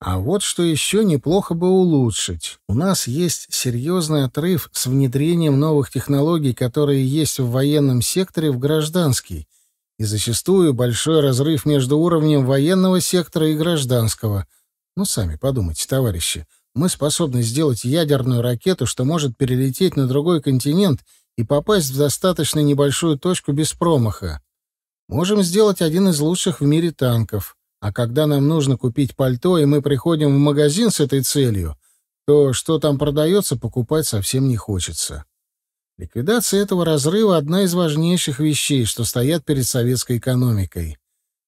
А вот что еще неплохо бы улучшить. У нас есть серьезный отрыв с внедрением новых технологий, которые есть в военном секторе, в гражданский и зачастую большой разрыв между уровнем военного сектора и гражданского. Ну, сами подумайте, товарищи. Мы способны сделать ядерную ракету, что может перелететь на другой континент и попасть в достаточно небольшую точку без промаха. Можем сделать один из лучших в мире танков. А когда нам нужно купить пальто, и мы приходим в магазин с этой целью, то что там продается, покупать совсем не хочется. Ликвидация этого разрыва — одна из важнейших вещей, что стоят перед советской экономикой.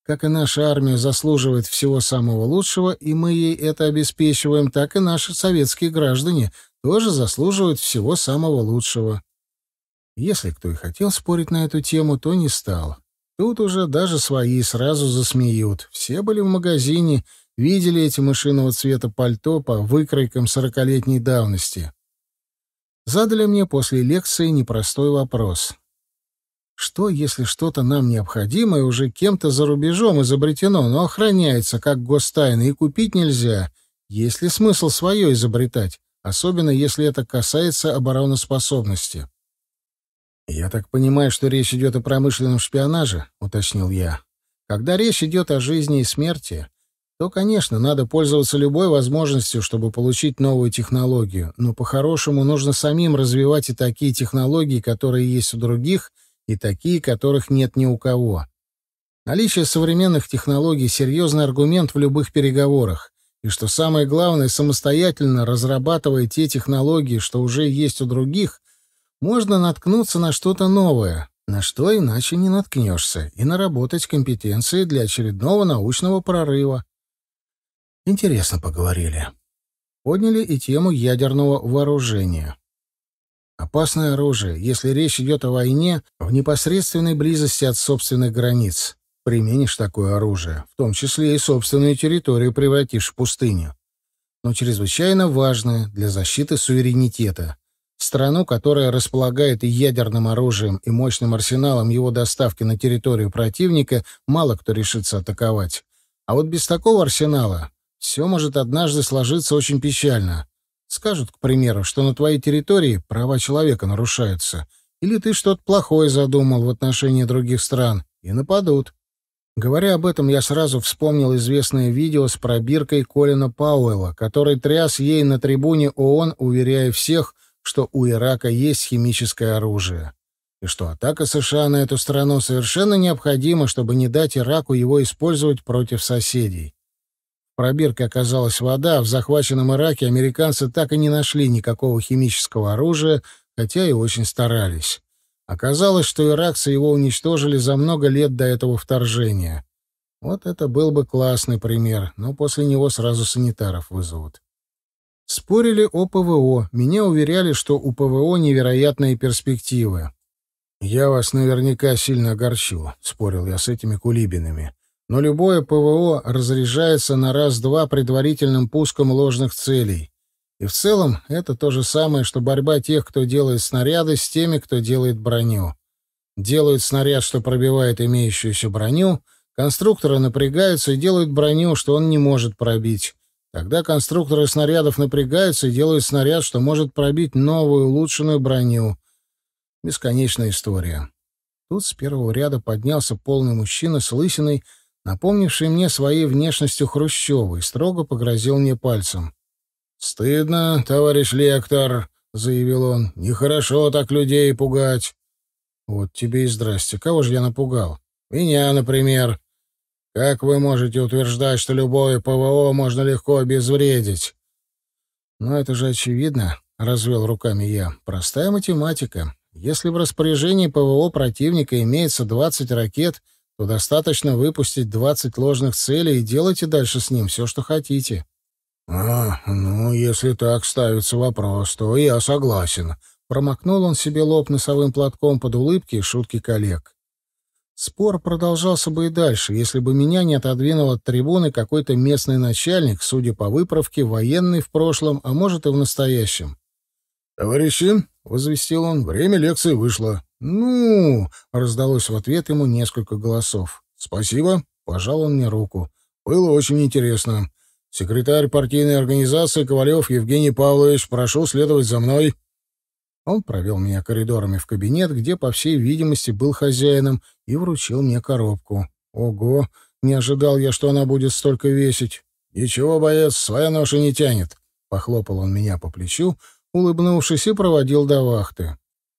Как и наша армия заслуживает всего самого лучшего, и мы ей это обеспечиваем, так и наши советские граждане тоже заслуживают всего самого лучшего. Если кто и хотел спорить на эту тему, то не стал. Тут уже даже свои сразу засмеют. Все были в магазине, видели эти мышиного цвета пальто по выкройкам сорокалетней давности задали мне после лекции непростой вопрос. Что, если что-то нам необходимое уже кем-то за рубежом изобретено, но охраняется как гостайна и купить нельзя? Есть ли смысл свое изобретать, особенно если это касается обороноспособности? «Я так понимаю, что речь идет о промышленном шпионаже?» — уточнил я. «Когда речь идет о жизни и смерти, то, конечно, надо пользоваться любой возможностью, чтобы получить новую технологию, но по-хорошему нужно самим развивать и такие технологии, которые есть у других, и такие, которых нет ни у кого. Наличие современных технологий — серьезный аргумент в любых переговорах. И что самое главное, самостоятельно разрабатывая те технологии, что уже есть у других, можно наткнуться на что-то новое, на что иначе не наткнешься, и наработать компетенции для очередного научного прорыва. Интересно поговорили. Подняли и тему ядерного вооружения. Опасное оружие, если речь идет о войне, в непосредственной близости от собственных границ. Применишь такое оружие, в том числе и собственную территорию превратишь в пустыню. Но чрезвычайно важное для защиты суверенитета. Страну, которая располагает и ядерным оружием, и мощным арсеналом его доставки на территорию противника, мало кто решится атаковать. А вот без такого арсенала все может однажды сложиться очень печально. Скажут, к примеру, что на твоей территории права человека нарушаются, или ты что-то плохое задумал в отношении других стран, и нападут. Говоря об этом, я сразу вспомнил известное видео с пробиркой Колина Пауэлла, который тряс ей на трибуне ООН, уверяя всех, что у Ирака есть химическое оружие. И что атака США на эту страну совершенно необходима, чтобы не дать Ираку его использовать против соседей пробиркой оказалась вода, в захваченном Ираке американцы так и не нашли никакого химического оружия, хотя и очень старались. Оказалось, что иракцы его уничтожили за много лет до этого вторжения. Вот это был бы классный пример, но после него сразу санитаров вызовут. Спорили о ПВО. Меня уверяли, что у ПВО невероятные перспективы. «Я вас наверняка сильно огорчу», — спорил я с этими кулибинами но любое ПВО разряжается на раз-два предварительным пуском ложных целей. И в целом это то же самое, что борьба тех, кто делает снаряды, с теми, кто делает броню. Делают снаряд, что пробивает имеющуюся броню, конструкторы напрягаются и делают броню, что он не может пробить. Тогда конструкторы снарядов напрягаются и делают снаряд, что может пробить новую улучшенную броню. Бесконечная история. Тут с первого ряда поднялся полный мужчина с лысиной, напомнивший мне своей внешностью Хрущева, и строго погрозил мне пальцем. «Стыдно, товарищ лектор», — заявил он, — «нехорошо так людей пугать». «Вот тебе и здрасте. Кого же я напугал? Меня, например. Как вы можете утверждать, что любое ПВО можно легко обезвредить?» «Ну, это же очевидно», — развел руками я. «Простая математика. Если в распоряжении ПВО противника имеется 20 ракет — то достаточно выпустить двадцать ложных целей и делайте дальше с ним все, что хотите. — А, ну, если так ставится вопрос, то я согласен. Промокнул он себе лоб носовым платком под улыбки и шутки коллег. Спор продолжался бы и дальше, если бы меня не отодвинул от трибуны какой-то местный начальник, судя по выправке, военный в прошлом, а может и в настоящем. — Товарищи, — возвестил он, — время лекции вышло. «Ну!» — раздалось в ответ ему несколько голосов. «Спасибо!» — пожал он мне руку. «Было очень интересно. Секретарь партийной организации Ковалев Евгений Павлович, прошу следовать за мной». Он провел меня коридорами в кабинет, где, по всей видимости, был хозяином, и вручил мне коробку. «Ого! Не ожидал я, что она будет столько весить!» «Ничего, боец, своя ноша не тянет!» — похлопал он меня по плечу, улыбнувшись, и проводил до вахты.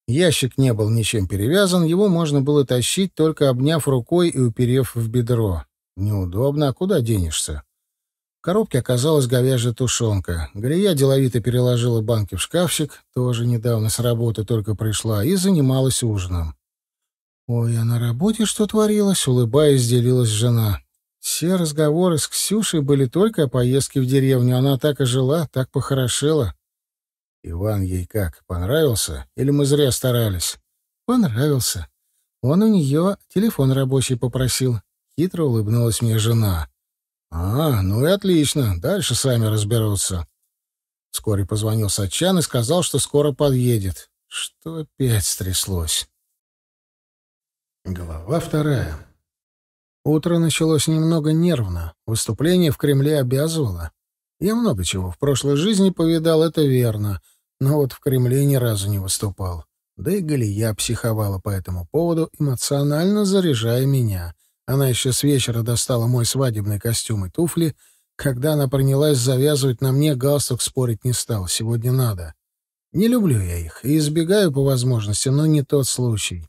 Ящик не был ничем перевязан, его можно было тащить, только обняв рукой и уперев в бедро. Неудобно, а куда денешься? В коробке оказалась говяжья тушенка. Грия деловито переложила банки в шкафчик, тоже недавно с работы только пришла, и занималась ужином. «Ой, а на работе что творилось?» — улыбаясь, делилась жена. Все разговоры с Ксюшей были только о поездке в деревню. Она так и жила, так похорошела. Иван ей как, понравился? Или мы зря старались? Понравился. Он у нее телефон рабочий попросил. Хитро улыбнулась мне жена. А, ну и отлично. Дальше сами разберутся. Вскоре позвонил Сачан и сказал, что скоро подъедет. Что опять стряслось? Глава вторая. Утро началось немного нервно. Выступление в Кремле обязывало. Я много чего в прошлой жизни повидал, это верно но вот в Кремле ни разу не выступал. Да и Галия психовала по этому поводу, эмоционально заряжая меня. Она еще с вечера достала мой свадебный костюм и туфли. Когда она принялась завязывать на мне, галстук спорить не стал. Сегодня надо. Не люблю я их и избегаю по возможности, но не тот случай.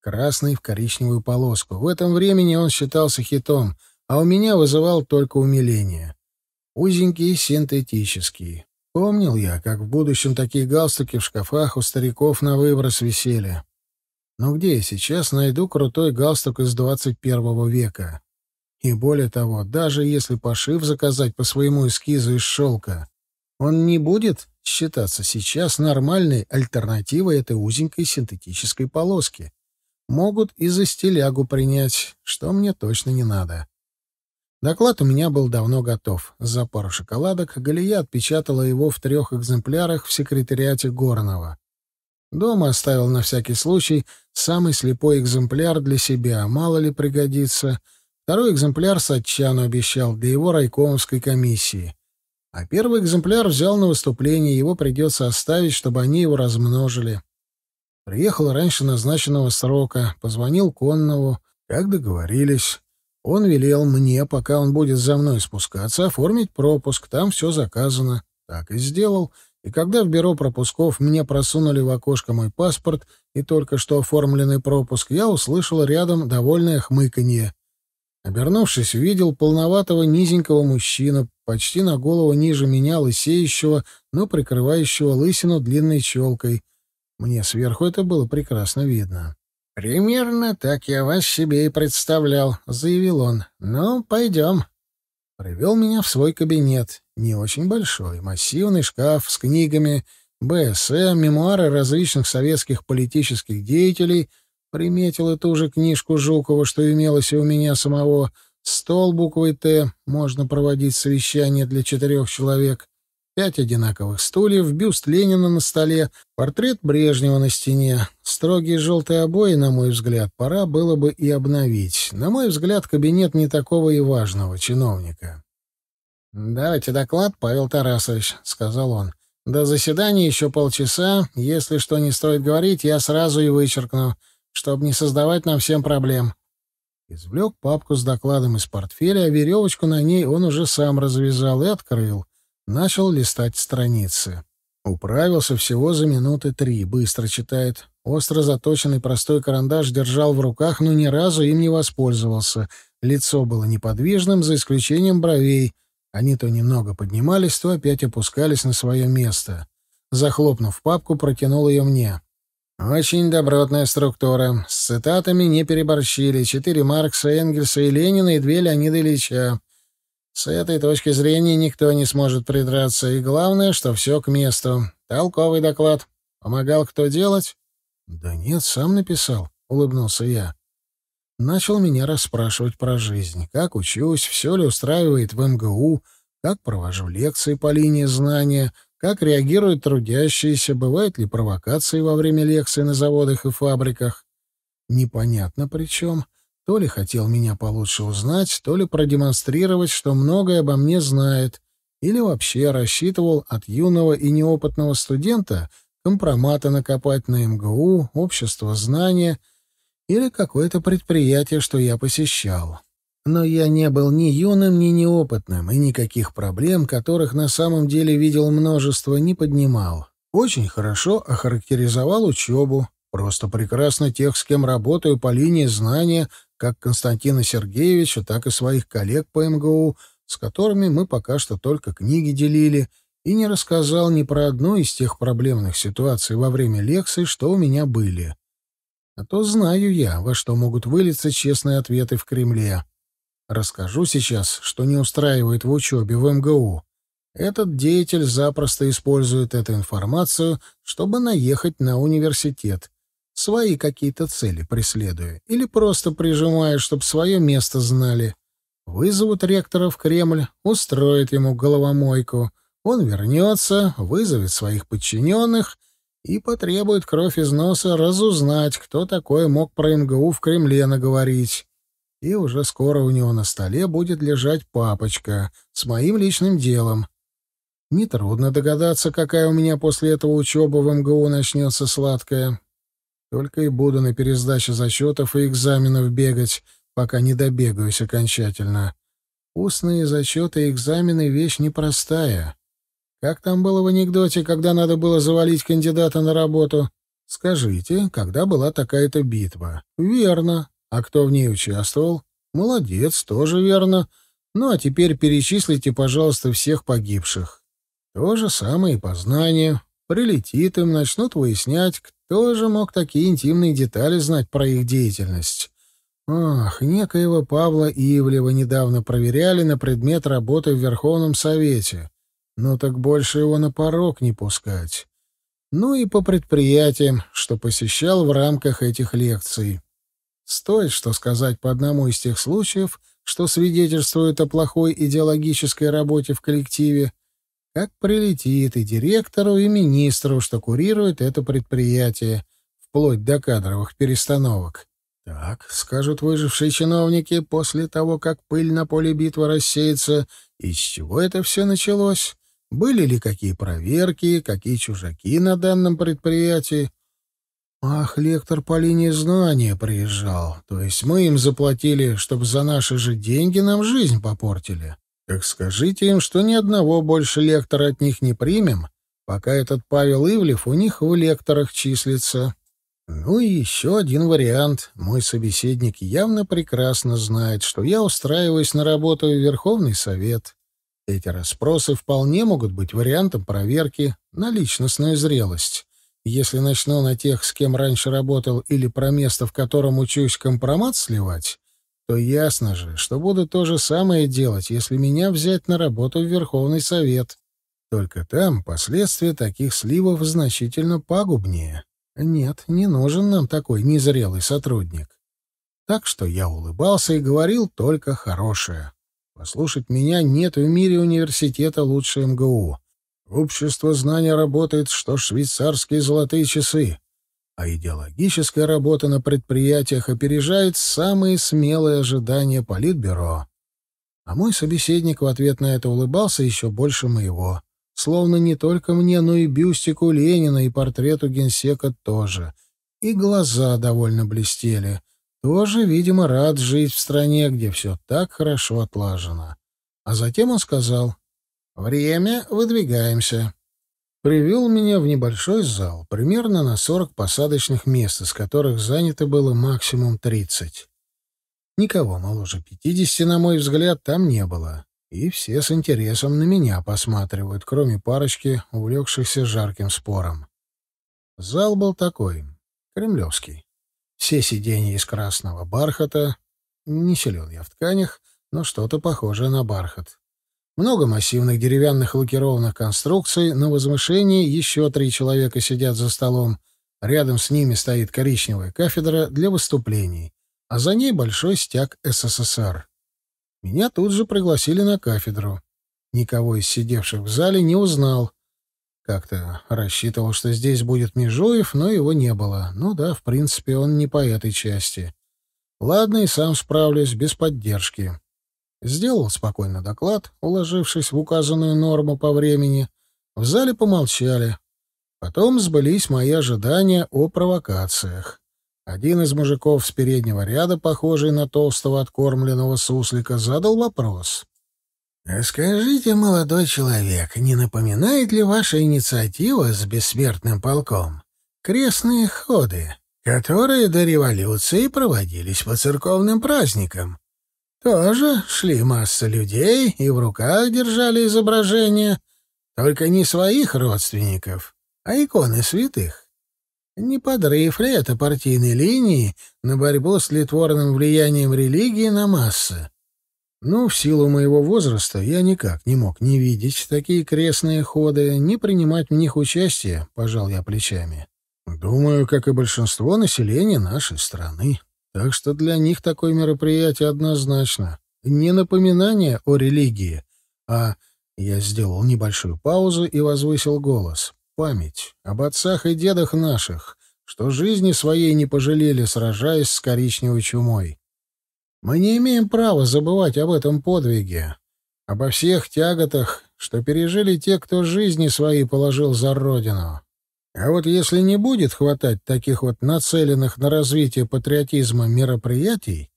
Красный в коричневую полоску. В этом времени он считался хитом, а у меня вызывал только умиление. Узенький синтетический. Помнил я, как в будущем такие галстуки в шкафах у стариков на выброс висели. Но где я сейчас найду крутой галстук из 21 века? И более того, даже если пошив заказать по своему эскизу из шелка, он не будет считаться сейчас нормальной альтернативой этой узенькой синтетической полоски. Могут и за стилягу принять, что мне точно не надо. Доклад у меня был давно готов. За пару шоколадок Галия отпечатала его в трех экземплярах в секретариате Горного. Дома оставил на всякий случай самый слепой экземпляр для себя, мало ли пригодится. Второй экземпляр Сатчану обещал для его райкомовской комиссии. А первый экземпляр взял на выступление, его придется оставить, чтобы они его размножили. Приехал раньше назначенного срока, позвонил Коннову, как договорились. Он велел мне, пока он будет за мной спускаться, оформить пропуск, там все заказано. Так и сделал. И когда в бюро пропусков мне просунули в окошко мой паспорт и только что оформленный пропуск, я услышал рядом довольное хмыканье. Обернувшись, увидел полноватого низенького мужчину, почти на голову ниже меня лысеющего, но прикрывающего лысину длинной челкой. Мне сверху это было прекрасно видно. «Примерно так я вас себе и представлял», — заявил он. «Ну, пойдем». Привел меня в свой кабинет, не очень большой, массивный шкаф с книгами, БСМ, мемуары различных советских политических деятелей, приметил эту же книжку Жукова, что имелось и у меня самого, стол буквой «Т», можно проводить совещание для четырех человек, Пять одинаковых стульев, бюст Ленина на столе, портрет Брежнева на стене. Строгие желтые обои, на мой взгляд, пора было бы и обновить. На мой взгляд, кабинет не такого и важного чиновника. «Давайте доклад, Павел Тарасович», — сказал он. «До заседания еще полчаса. Если что не стоит говорить, я сразу и вычеркну, чтобы не создавать нам всем проблем». Извлек папку с докладом из портфеля, а веревочку на ней он уже сам развязал и открыл. Начал листать страницы. Управился всего за минуты три, быстро читает. Остро заточенный простой карандаш держал в руках, но ни разу им не воспользовался. Лицо было неподвижным, за исключением бровей. Они то немного поднимались, то опять опускались на свое место. Захлопнув папку, протянул ее мне. Очень добротная структура. С цитатами не переборщили. Четыре Маркса, Энгельса и Ленина и две Леонида Ильича. С этой точки зрения никто не сможет придраться, и главное, что все к месту. Толковый доклад. Помогал кто делать? Да нет, сам написал, улыбнулся я. Начал меня расспрашивать про жизнь, как учусь, все ли устраивает в МГУ, как провожу лекции по линии знания, как реагируют трудящиеся, бывают ли провокации во время лекции на заводах и фабриках. Непонятно причем. То ли хотел меня получше узнать, то ли продемонстрировать, что многое обо мне знает, или вообще рассчитывал от юного и неопытного студента компромата накопать на МГУ, общество знания или какое-то предприятие, что я посещал. Но я не был ни юным, ни неопытным, и никаких проблем, которых на самом деле видел множество, не поднимал. Очень хорошо охарактеризовал учебу, просто прекрасно тех, с кем работаю по линии знания, как Константина Сергеевича, так и своих коллег по МГУ, с которыми мы пока что только книги делили, и не рассказал ни про одну из тех проблемных ситуаций во время лекции, что у меня были. А то знаю я, во что могут вылиться честные ответы в Кремле. Расскажу сейчас, что не устраивает в учебе в МГУ. Этот деятель запросто использует эту информацию, чтобы наехать на университет, свои какие-то цели преследуя, или просто прижимая, чтобы свое место знали. Вызовут ректора в Кремль, устроят ему головомойку, он вернется, вызовет своих подчиненных и потребует кровь из носа разузнать, кто такое мог про МГУ в Кремле наговорить. И уже скоро у него на столе будет лежать папочка с моим личным делом. Нетрудно догадаться, какая у меня после этого учеба в МГУ начнется сладкая. Только и буду на пересдаче зачетов и экзаменов бегать, пока не добегаюсь окончательно. Устные зачеты и экзамены — вещь непростая. Как там было в анекдоте, когда надо было завалить кандидата на работу? Скажите, когда была такая-то битва? Верно. А кто в ней участвовал? Молодец, тоже верно. Ну а теперь перечислите, пожалуйста, всех погибших. То же самое и по знанию. Прилетит им, начнут выяснять, тоже мог такие интимные детали знать про их деятельность. Ах, некоего Павла Ивлева недавно проверяли на предмет работы в Верховном Совете. Ну так больше его на порог не пускать. Ну и по предприятиям, что посещал в рамках этих лекций. Стоит что сказать по одному из тех случаев, что свидетельствует о плохой идеологической работе в коллективе, как прилетит и директору, и министру, что курирует это предприятие, вплоть до кадровых перестановок. Так, скажут выжившие чиновники после того, как пыль на поле битвы рассеется, из чего это все началось, были ли какие проверки, какие чужаки на данном предприятии. Ах, лектор по линии знания приезжал, то есть мы им заплатили, чтобы за наши же деньги нам жизнь попортили. Так скажите им, что ни одного больше лектора от них не примем, пока этот Павел Ивлев у них в лекторах числится. Ну и еще один вариант. Мой собеседник явно прекрасно знает, что я устраиваюсь на работу в Верховный Совет. Эти расспросы вполне могут быть вариантом проверки на личностную зрелость. Если начну на тех, с кем раньше работал, или про место, в котором учусь компромат сливать, то ясно же, что буду то же самое делать, если меня взять на работу в Верховный Совет. Только там последствия таких сливов значительно пагубнее. Нет, не нужен нам такой незрелый сотрудник. Так что я улыбался и говорил только хорошее. Послушать меня нет в мире университета лучше МГУ. Общество знания работает, что швейцарские золотые часы а идеологическая работа на предприятиях опережает самые смелые ожидания Политбюро. А мой собеседник в ответ на это улыбался еще больше моего. Словно не только мне, но и бюстику Ленина и портрету генсека тоже. И глаза довольно блестели. Тоже, видимо, рад жить в стране, где все так хорошо отлажено. А затем он сказал, «Время, выдвигаемся» привел меня в небольшой зал, примерно на 40 посадочных мест, из которых занято было максимум 30. Никого моложе 50, на мой взгляд, там не было. И все с интересом на меня посматривают, кроме парочки, увлекшихся жарким спором. Зал был такой, кремлевский. Все сиденья из красного бархата. Не силен я в тканях, но что-то похожее на бархат. Много массивных деревянных лакированных конструкций, на возвышении еще три человека сидят за столом. Рядом с ними стоит коричневая кафедра для выступлений, а за ней большой стяг СССР. Меня тут же пригласили на кафедру. Никого из сидевших в зале не узнал. Как-то рассчитывал, что здесь будет Межуев, но его не было. Ну да, в принципе, он не по этой части. Ладно, и сам справлюсь, без поддержки. Сделал спокойно доклад, уложившись в указанную норму по времени. В зале помолчали. Потом сбылись мои ожидания о провокациях. Один из мужиков с переднего ряда, похожий на толстого откормленного суслика, задал вопрос. «Скажите, молодой человек, не напоминает ли ваша инициатива с бессмертным полком крестные ходы, которые до революции проводились по церковным праздникам, тоже шли масса людей и в руках держали изображения, только не своих родственников, а иконы святых. Не подрыв ли это партийной линии на борьбу с литворным влиянием религии на массы? Ну, в силу моего возраста я никак не мог не видеть такие крестные ходы, не принимать в них участие, пожал я плечами. Думаю, как и большинство населения нашей страны. Так что для них такое мероприятие однозначно не напоминание о религии, а... Я сделал небольшую паузу и возвысил голос. Память об отцах и дедах наших, что жизни своей не пожалели, сражаясь с коричневой чумой. Мы не имеем права забывать об этом подвиге, обо всех тяготах, что пережили те, кто жизни свои положил за родину. А вот если не будет хватать таких вот нацеленных на развитие патриотизма мероприятий,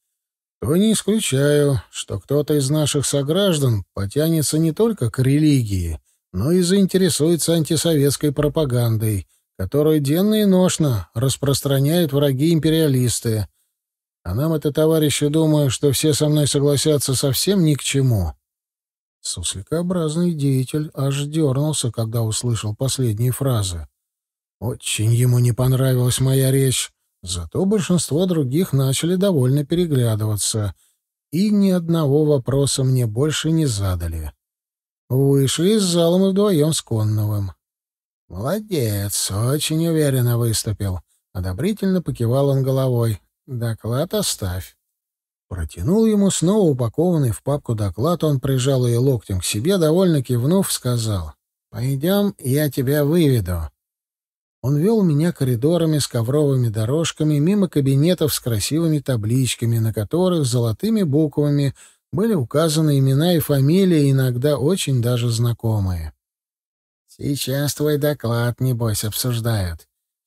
то не исключаю, что кто-то из наших сограждан потянется не только к религии, но и заинтересуется антисоветской пропагандой, которую денно и ношно распространяют враги-империалисты. А нам это, товарищи, думаю, что все со мной согласятся совсем ни к чему. Сусликообразный деятель аж дернулся, когда услышал последние фразы. Очень ему не понравилась моя речь, зато большинство других начали довольно переглядываться, и ни одного вопроса мне больше не задали. Вышли из зала мы вдвоем с Конновым. «Молодец, очень уверенно выступил», — одобрительно покивал он головой. «Доклад оставь». Протянул ему снова упакованный в папку доклад, он прижал ее локтем к себе, довольно кивнув, сказал. «Пойдем, я тебя выведу». Он вел меня коридорами с ковровыми дорожками, мимо кабинетов с красивыми табличками, на которых золотыми буквами были указаны имена и фамилии, иногда очень даже знакомые. «Сейчас твой доклад, небось, обсуждают».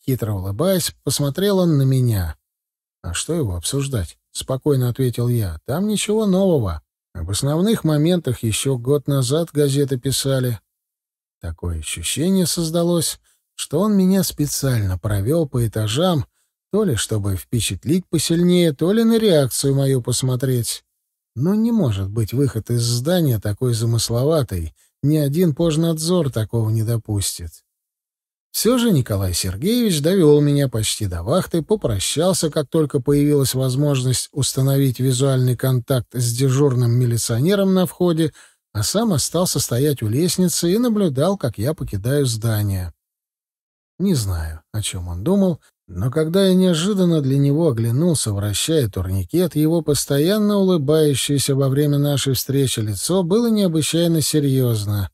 Хитро улыбаясь, посмотрел он на меня. «А что его обсуждать?» — спокойно ответил я. «Там ничего нового. Об основных моментах еще год назад газеты писали». Такое ощущение создалось, что он меня специально провел по этажам, то ли чтобы впечатлить посильнее, то ли на реакцию мою посмотреть. Но не может быть выход из здания такой замысловатый, ни один пожнадзор такого не допустит. Все же Николай Сергеевич довел меня почти до вахты, попрощался, как только появилась возможность установить визуальный контакт с дежурным милиционером на входе, а сам остался стоять у лестницы и наблюдал, как я покидаю здание. Не знаю, о чем он думал, но когда я неожиданно для него оглянулся, вращая турникет, его постоянно улыбающееся во время нашей встречи лицо было необычайно серьезно.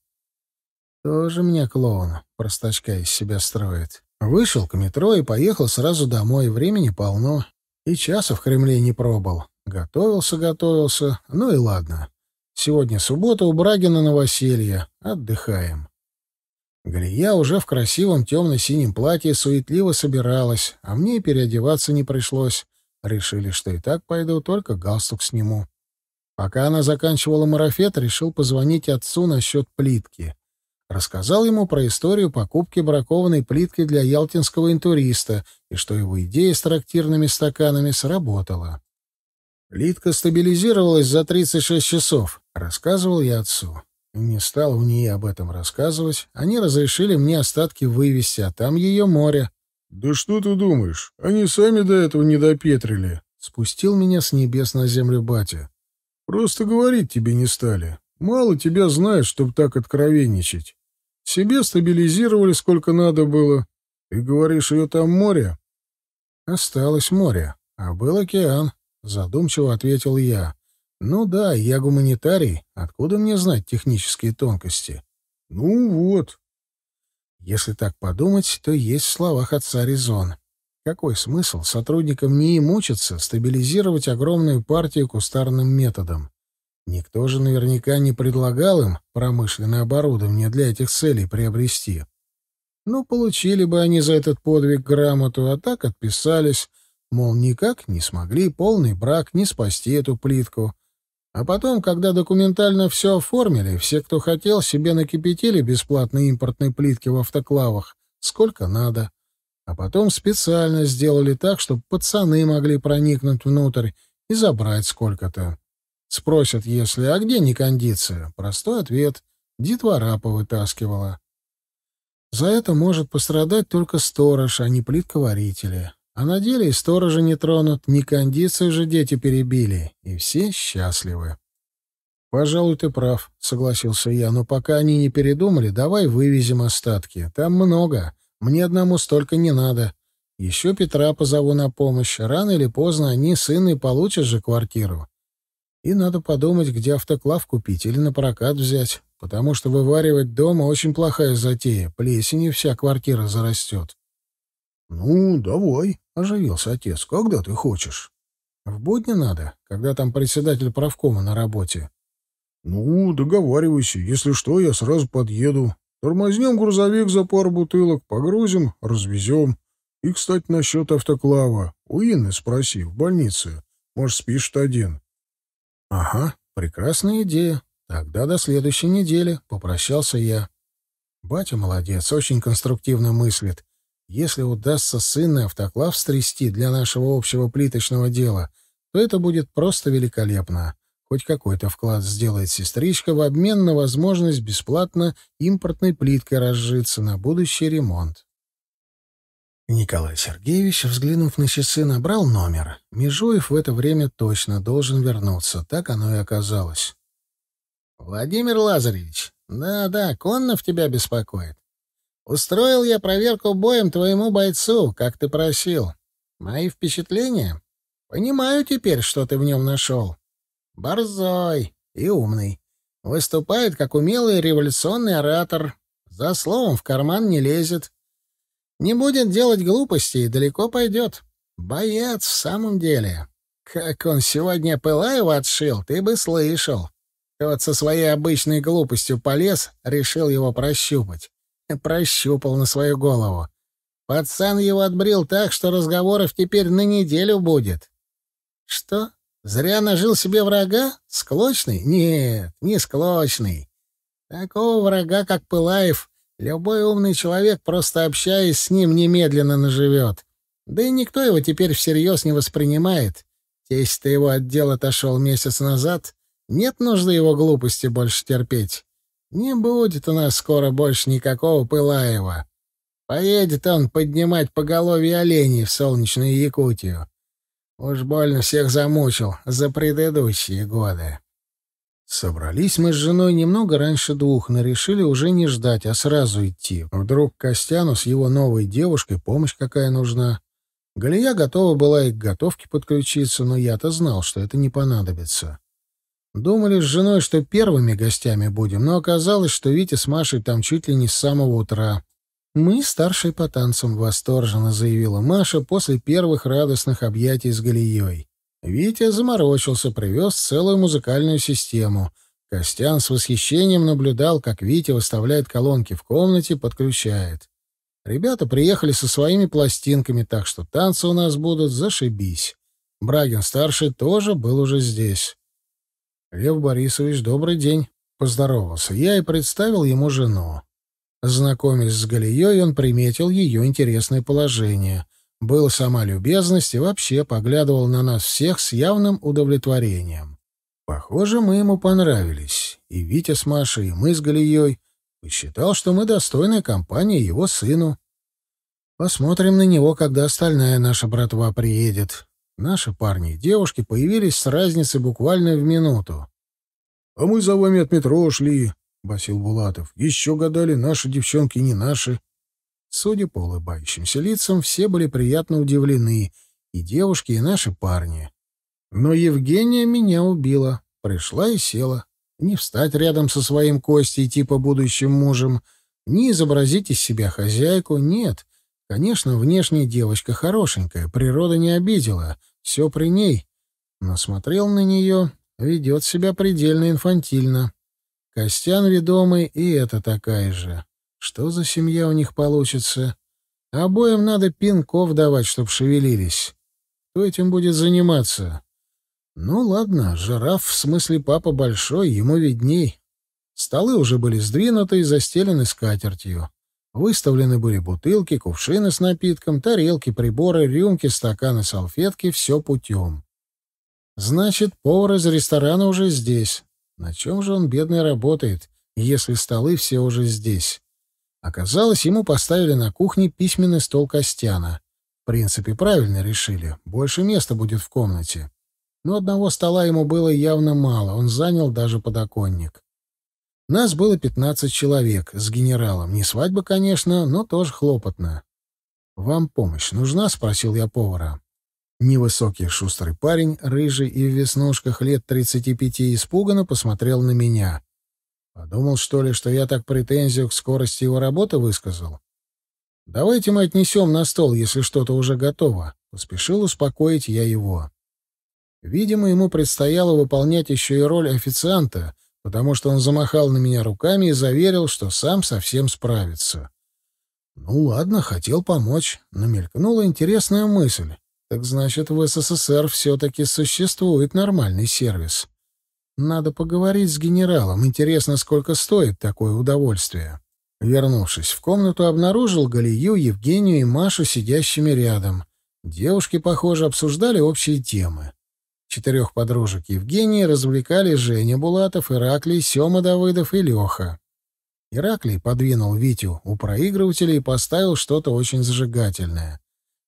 Тоже мне клоун, простачка из себя строит. Вышел к метро и поехал сразу домой, времени полно. И часа в Кремле не пробыл. Готовился, готовился, ну и ладно. Сегодня суббота, у Брагина новоселье. Отдыхаем. Галия уже в красивом темно-синем платье суетливо собиралась, а мне переодеваться не пришлось. Решили, что и так пойду, только галстук сниму. Пока она заканчивала марафет, решил позвонить отцу насчет плитки. Рассказал ему про историю покупки бракованной плитки для ялтинского интуриста и что его идея с трактирными стаканами сработала. Плитка стабилизировалась за 36 часов, рассказывал я отцу. Не стал мне об этом рассказывать. Они разрешили мне остатки вывести, а там ее море. «Да что ты думаешь? Они сами до этого не допетрили!» Спустил меня с небес на землю батя. «Просто говорить тебе не стали. Мало тебя знают, чтобы так откровенничать. Себе стабилизировали сколько надо было. Ты говоришь, ее там море?» «Осталось море, а был океан», — задумчиво ответил я. Ну да, я гуманитарий, откуда мне знать технические тонкости? Ну вот. Если так подумать, то есть в словах отца резон. Какой смысл сотрудникам НИИ мучиться стабилизировать огромную партию кустарным методом? Никто же наверняка не предлагал им промышленное оборудование для этих целей приобрести. Ну, получили бы они за этот подвиг грамоту, а так отписались, мол, никак не смогли полный брак не спасти эту плитку, а потом, когда документально все оформили, все, кто хотел, себе накипятили бесплатные импортные плитки в автоклавах, сколько надо. А потом специально сделали так, чтобы пацаны могли проникнуть внутрь и забрать сколько-то. Спросят, если, а где не кондиция? Простой ответ — детвора повытаскивала. За это может пострадать только сторож, а не плитковарители. А на деле и сторожа не тронут, ни кондицию же дети перебили, и все счастливы. «Пожалуй, ты прав», — согласился я, — «но пока они не передумали, давай вывезем остатки. Там много. Мне одному столько не надо. Еще Петра позову на помощь. Рано или поздно они с Инной получат же квартиру. И надо подумать, где автоклав купить или на прокат взять, потому что вываривать дома очень плохая затея. Плесенью вся квартира зарастет». «Ну, давай», — оживился отец. «Когда ты хочешь?» «В будни надо, когда там председатель правкома на работе». «Ну, договаривайся. Если что, я сразу подъеду. Тормознем грузовик за пару бутылок, погрузим, развезем. И, кстати, насчет автоклава. У Инны спроси, в больнице. Может, спишь один». «Ага, прекрасная идея. Тогда до следующей недели», — попрощался я. «Батя молодец, очень конструктивно мыслит. Если удастся сына автоклав стрясти для нашего общего плиточного дела, то это будет просто великолепно. Хоть какой-то вклад сделает сестричка в обмен на возможность бесплатно импортной плиткой разжиться на будущий ремонт. Николай Сергеевич, взглянув на часы, набрал номер. Межуев в это время точно должен вернуться. Так оно и оказалось. «Владимир Лазаревич, да-да, Коннов тебя беспокоит. Устроил я проверку боем твоему бойцу, как ты просил. Мои впечатления? Понимаю теперь, что ты в нем нашел. Борзой и умный. Выступает, как умелый революционный оратор. За словом в карман не лезет. Не будет делать глупостей, и далеко пойдет. Боец в самом деле. Как он сегодня Пылаева отшил, ты бы слышал. Вот со своей обычной глупостью полез, решил его прощупать прощупал на свою голову. Пацан его отбрил так, что разговоров теперь на неделю будет. Что? Зря нажил себе врага? Склочный? Нет, не склочный. Такого врага, как Пылаев, любой умный человек, просто общаясь с ним, немедленно наживет. Да и никто его теперь всерьез не воспринимает. Тесть-то его отдел отошел месяц назад. Нет нужды его глупости больше терпеть. Не будет у нас скоро больше никакого Пылаева. Поедет он поднимать поголовье оленей в солнечную Якутию. Уж больно всех замучил за предыдущие годы. Собрались мы с женой немного раньше двух, но решили уже не ждать, а сразу идти. Вдруг Костяну с его новой девушкой помощь какая нужна. Галия готова была и к готовке подключиться, но я-то знал, что это не понадобится. Думали с женой, что первыми гостями будем, но оказалось, что Витя с Машей там чуть ли не с самого утра. «Мы старшие по танцам», — восторженно заявила Маша после первых радостных объятий с Галией. Витя заморочился, привез целую музыкальную систему. Костян с восхищением наблюдал, как Витя выставляет колонки в комнате, подключает. Ребята приехали со своими пластинками, так что танцы у нас будут зашибись. Брагин-старший тоже был уже здесь. Лев Борисович, добрый день. Поздоровался я и представил ему жену. Знакомясь с Галией, он приметил ее интересное положение. Был сама любезность и вообще поглядывал на нас всех с явным удовлетворением. Похоже, мы ему понравились. И Витя с Машей, и мы с Галией. И считал, что мы достойная компания его сыну. Посмотрим на него, когда остальная наша братва приедет. Наши парни и девушки появились с разницы буквально в минуту. — А мы за вами от метро шли, — басил Булатов. — Еще гадали, наши девчонки не наши. Судя по улыбающимся лицам, все были приятно удивлены, и девушки, и наши парни. Но Евгения меня убила, пришла и села. Не встать рядом со своим Костей, типа будущим мужем, не изобразить из себя хозяйку, нет. Конечно, внешняя девочка хорошенькая, природа не обидела — все при ней. Но смотрел на нее, ведет себя предельно инфантильно. Костян ведомый и это такая же. Что за семья у них получится? Обоим надо пинков давать, чтоб шевелились. Кто этим будет заниматься? Ну ладно, жираф, в смысле папа большой, ему видней. Столы уже были сдвинуты и застелены скатертью. Выставлены были бутылки, кувшины с напитком, тарелки, приборы, рюмки, стаканы, салфетки — все путем. Значит, повар из ресторана уже здесь. На чем же он, бедный, работает, если столы все уже здесь? Оказалось, ему поставили на кухне письменный стол Костяна. В принципе, правильно решили. Больше места будет в комнате. Но одного стола ему было явно мало, он занял даже подоконник. Нас было 15 человек с генералом. Не свадьба, конечно, но тоже хлопотно. «Вам помощь нужна?» — спросил я повара. Невысокий шустрый парень, рыжий и в веснушках лет 35, испуганно посмотрел на меня. Подумал, что ли, что я так претензию к скорости его работы высказал? «Давайте мы отнесем на стол, если что-то уже готово», — поспешил успокоить я его. Видимо, ему предстояло выполнять еще и роль официанта, потому что он замахал на меня руками и заверил, что сам совсем справится. Ну ладно, хотел помочь, но мелькнула интересная мысль. Так значит, в СССР все-таки существует нормальный сервис. Надо поговорить с генералом, интересно, сколько стоит такое удовольствие. Вернувшись в комнату, обнаружил Галию, Евгению и Машу сидящими рядом. Девушки, похоже, обсуждали общие темы. Четырех подружек Евгении развлекали Женя Булатов, Ираклий, Сема Давыдов и Леха. Ираклий подвинул Витю у проигрывателя и поставил что-то очень зажигательное.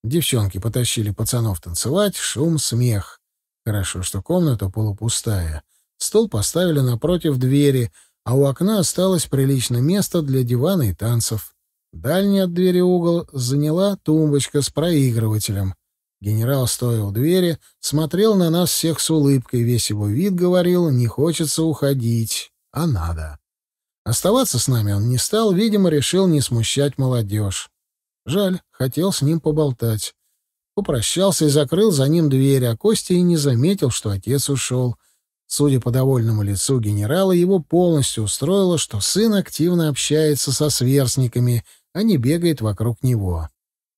Девчонки потащили пацанов танцевать, шум, смех. Хорошо, что комната полупустая. Стол поставили напротив двери, а у окна осталось приличное место для дивана и танцев. Дальний от двери угол заняла тумбочка с проигрывателем — Генерал, стоял у двери, смотрел на нас всех с улыбкой. Весь его вид говорил, не хочется уходить, а надо. Оставаться с нами он не стал, видимо, решил не смущать молодежь. Жаль, хотел с ним поболтать. Попрощался и закрыл за ним дверь, а Костя и не заметил, что отец ушел. Судя по довольному лицу генерала, его полностью устроило, что сын активно общается со сверстниками, а не бегает вокруг него.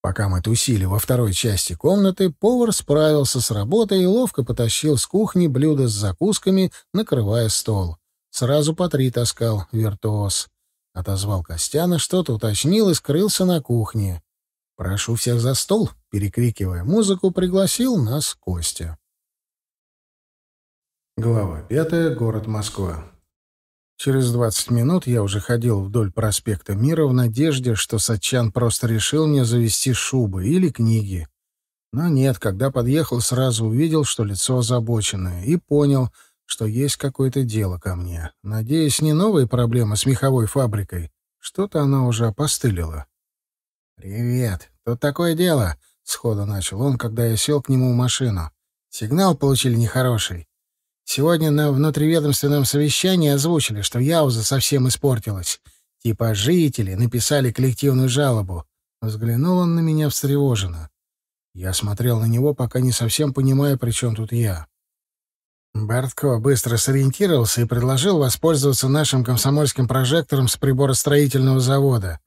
Пока мы тусили во второй части комнаты, повар справился с работой и ловко потащил с кухни блюда с закусками, накрывая стол. Сразу по три таскал виртуоз. Отозвал Костяна, что-то уточнил и скрылся на кухне. «Прошу всех за стол», — перекрикивая музыку, пригласил нас Костя. Глава пятая. Город Москва. Через 20 минут я уже ходил вдоль проспекта Мира в надежде, что Сачан просто решил мне завести шубы или книги. Но нет, когда подъехал, сразу увидел, что лицо озабоченное, и понял, что есть какое-то дело ко мне. Надеюсь, не новые проблемы с меховой фабрикой. Что-то она уже опостылила. «Привет. Тут такое дело», — сходу начал он, когда я сел к нему в машину. «Сигнал получили нехороший. Сегодня на внутриведомственном совещании озвучили, что Яуза совсем испортилась. Типа жители написали коллективную жалобу. Взглянул он на меня встревоженно. Я смотрел на него, пока не совсем понимая, при чем тут я. Бартко быстро сориентировался и предложил воспользоваться нашим комсомольским прожектором с прибора строительного завода.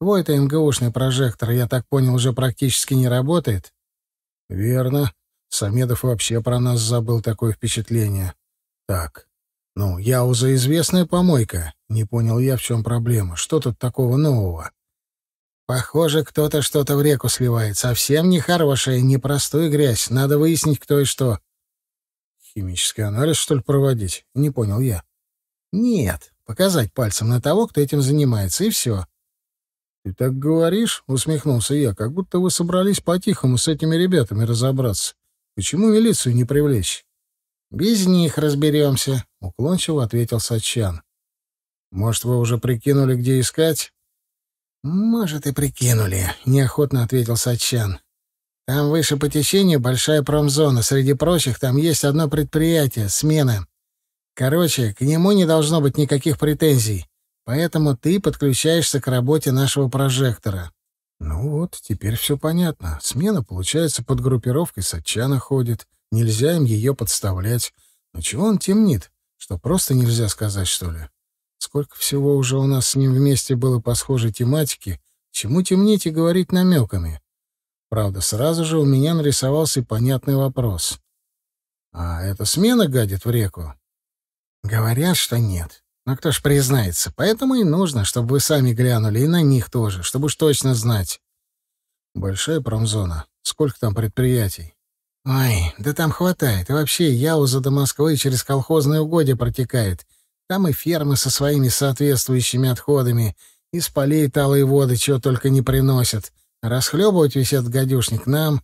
Твой-то МГУшный прожектор, я так понял, уже практически не работает. «Верно», Самедов вообще про нас забыл такое впечатление. Так, ну, Яуза — известная помойка. Не понял я, в чем проблема. Что тут такого нового? Похоже, кто-то что-то в реку сливает. Совсем нехорошая, непростую грязь. Надо выяснить, кто и что. Химический анализ, что ли, проводить? Не понял я. Нет, показать пальцем на того, кто этим занимается, и все. Ты так говоришь, усмехнулся я, как будто вы собрались по-тихому с этими ребятами разобраться. Почему милицию не привлечь? Без них разберемся, уклончиво ответил Сачан. Может, вы уже прикинули, где искать? Может, и прикинули, неохотно ответил Сачан. Там выше по течению большая промзона. Среди прочих там есть одно предприятие — смена. Короче, к нему не должно быть никаких претензий. Поэтому ты подключаешься к работе нашего прожектора. Ну вот, теперь все понятно. Смена, получается, под группировкой Сатчана ходит. Нельзя им ее подставлять. Но чего он темнит? Что, просто нельзя сказать, что ли? Сколько всего уже у нас с ним вместе было по схожей тематике. Чему темнить и говорить намеками? Правда, сразу же у меня нарисовался понятный вопрос. А эта смена гадит в реку? Говорят, что нет. Но кто ж признается, поэтому и нужно, чтобы вы сами глянули, и на них тоже, чтобы уж точно знать. Большая промзона. Сколько там предприятий? Ой, да там хватает. И вообще, Яуза до Москвы через колхозные угодья протекает. Там и фермы со своими соответствующими отходами, из полей талые воды чего только не приносят. Расхлебывать весь этот гадюшник нам...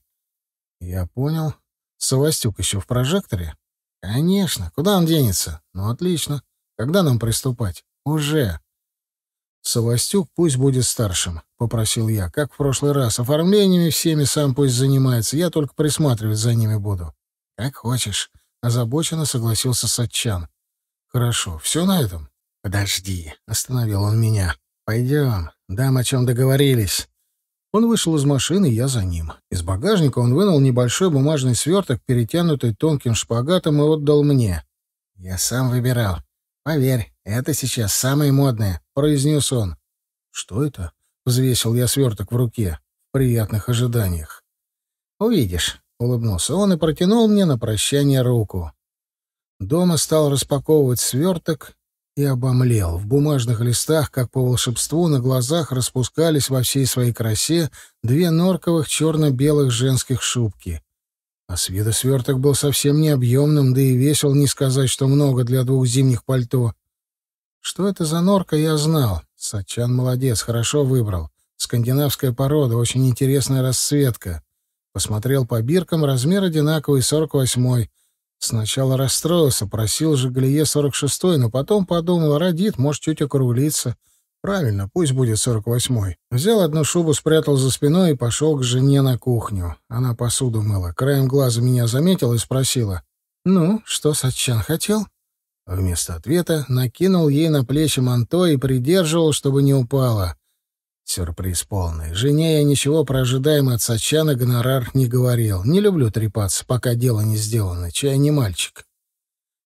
Я понял. Савастюк еще в прожекторе? Конечно. Куда он денется? Ну, отлично. Когда нам приступать? Уже. Савастюк пусть будет старшим, попросил я, как в прошлый раз. Оформлениями всеми сам пусть занимается, я только присматривать за ними буду. Как хочешь, озабоченно согласился Сатчан. Хорошо, все на этом? Подожди, остановил он меня. Пойдем, дам о чем договорились. Он вышел из машины, я за ним. Из багажника он вынул небольшой бумажный сверток, перетянутый тонким шпагатом, и отдал мне. Я сам выбирал. Поверь, это сейчас самое модное, произнес он. Что это? Взвесил я сверток в руке, в приятных ожиданиях. Увидишь, улыбнулся он и протянул мне на прощание руку. Дома стал распаковывать сверток и обомлел. В бумажных листах, как по волшебству, на глазах распускались во всей своей красе две норковых черно-белых женских шубки. А с виду сверток был совсем не объемным, да и весил не сказать, что много для двух зимних пальто. Что это за норка, я знал. Сачан молодец, хорошо выбрал. Скандинавская порода, очень интересная расцветка. Посмотрел по биркам, размер одинаковый, 48-й. Сначала расстроился, просил же Глие 46-й, но потом подумал, родит, может, чуть округлиться. Правильно, пусть будет сорок восьмой. Взял одну шубу, спрятал за спиной и пошел к жене на кухню. Она посуду мыла. Краем глаза меня заметила и спросила. «Ну, что Сачан хотел?» Вместо ответа накинул ей на плечи манто и придерживал, чтобы не упала. Сюрприз полный. Жене я ничего про ожидаемый от Сачана гонорар не говорил. Не люблю трепаться, пока дело не сделано. Чай не мальчик.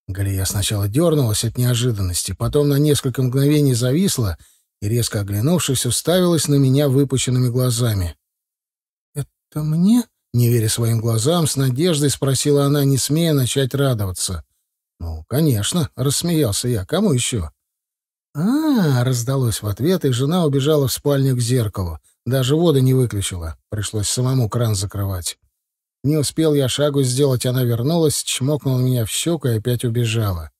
Галия сначала дернулась от неожиданности, потом на несколько мгновений зависла — и, резко оглянувшись, уставилась на меня выпученными глазами. «Это мне?» — не веря своим глазам, с надеждой спросила она, не смея начать радоваться. «Ну, конечно», — рассмеялся я. «Кому еще?» а, -а, а раздалось в ответ, и жена убежала в спальню к зеркалу. Даже воду не выключила. Пришлось самому кран закрывать. Не успел я шагу сделать, она вернулась, чмокнула меня в щеку и опять убежала.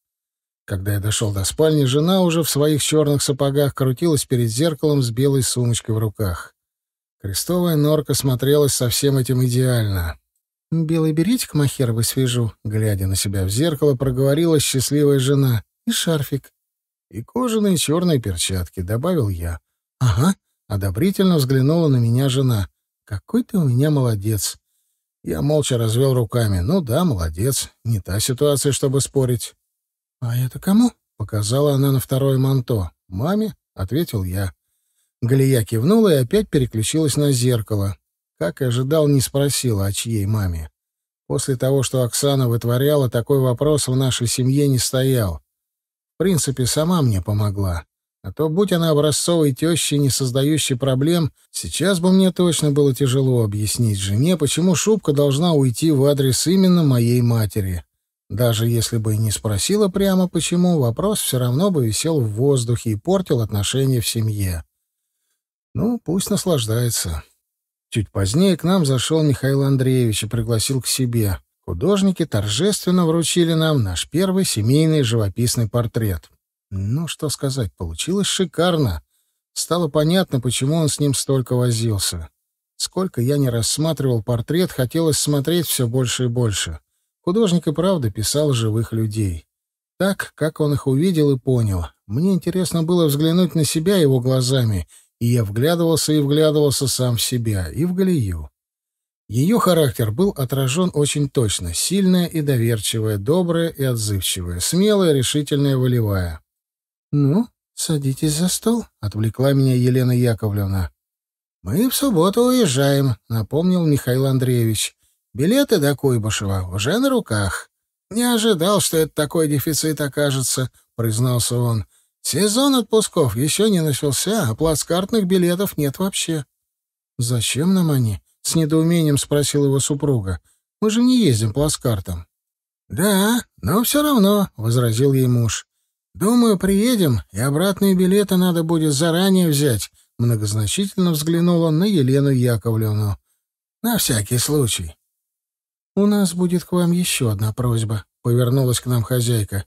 Когда я дошел до спальни, жена уже в своих черных сапогах крутилась перед зеркалом с белой сумочкой в руках. Крестовая норка смотрелась со всем этим идеально. «Белый беретик махеровый свяжу», — глядя на себя в зеркало, проговорила счастливая жена. «И шарфик». «И кожаные черные перчатки», — добавил я. «Ага», — одобрительно взглянула на меня жена. «Какой ты у меня молодец». Я молча развел руками. «Ну да, молодец. Не та ситуация, чтобы спорить». «А это кому?» — показала она на второе манто. «Маме?» — ответил я. Галия кивнула и опять переключилась на зеркало. Как и ожидал, не спросила, о чьей маме. После того, что Оксана вытворяла, такой вопрос в нашей семье не стоял. В принципе, сама мне помогла. А то, будь она образцовой тещей, не создающей проблем, сейчас бы мне точно было тяжело объяснить жене, почему шубка должна уйти в адрес именно моей матери. Даже если бы и не спросила прямо почему, вопрос все равно бы висел в воздухе и портил отношения в семье. Ну, пусть наслаждается. Чуть позднее к нам зашел Михаил Андреевич и пригласил к себе. Художники торжественно вручили нам наш первый семейный живописный портрет. Ну, что сказать, получилось шикарно. Стало понятно, почему он с ним столько возился. Сколько я не рассматривал портрет, хотелось смотреть все больше и больше. — Художник и правда писал живых людей. Так, как он их увидел и понял. Мне интересно было взглянуть на себя его глазами, и я вглядывался и вглядывался сам в себя, и в Галию. Ее характер был отражен очень точно, сильная и доверчивая, добрая и отзывчивая, смелая, решительная, волевая. «Ну, садитесь за стол», — отвлекла меня Елена Яковлевна. «Мы в субботу уезжаем», — напомнил Михаил Андреевич. Билеты до Куйбышева уже на руках. Не ожидал, что это такой дефицит окажется, признался он. Сезон отпусков еще не начался, а плацкартных билетов нет вообще. Зачем нам они? С недоумением спросил его супруга. Мы же не ездим плацкартом. Да, но все равно, возразил ей муж. Думаю, приедем, и обратные билеты надо будет заранее взять. Многозначительно взглянул он на Елену Яковлевну. На всякий случай. «У нас будет к вам еще одна просьба», — повернулась к нам хозяйка.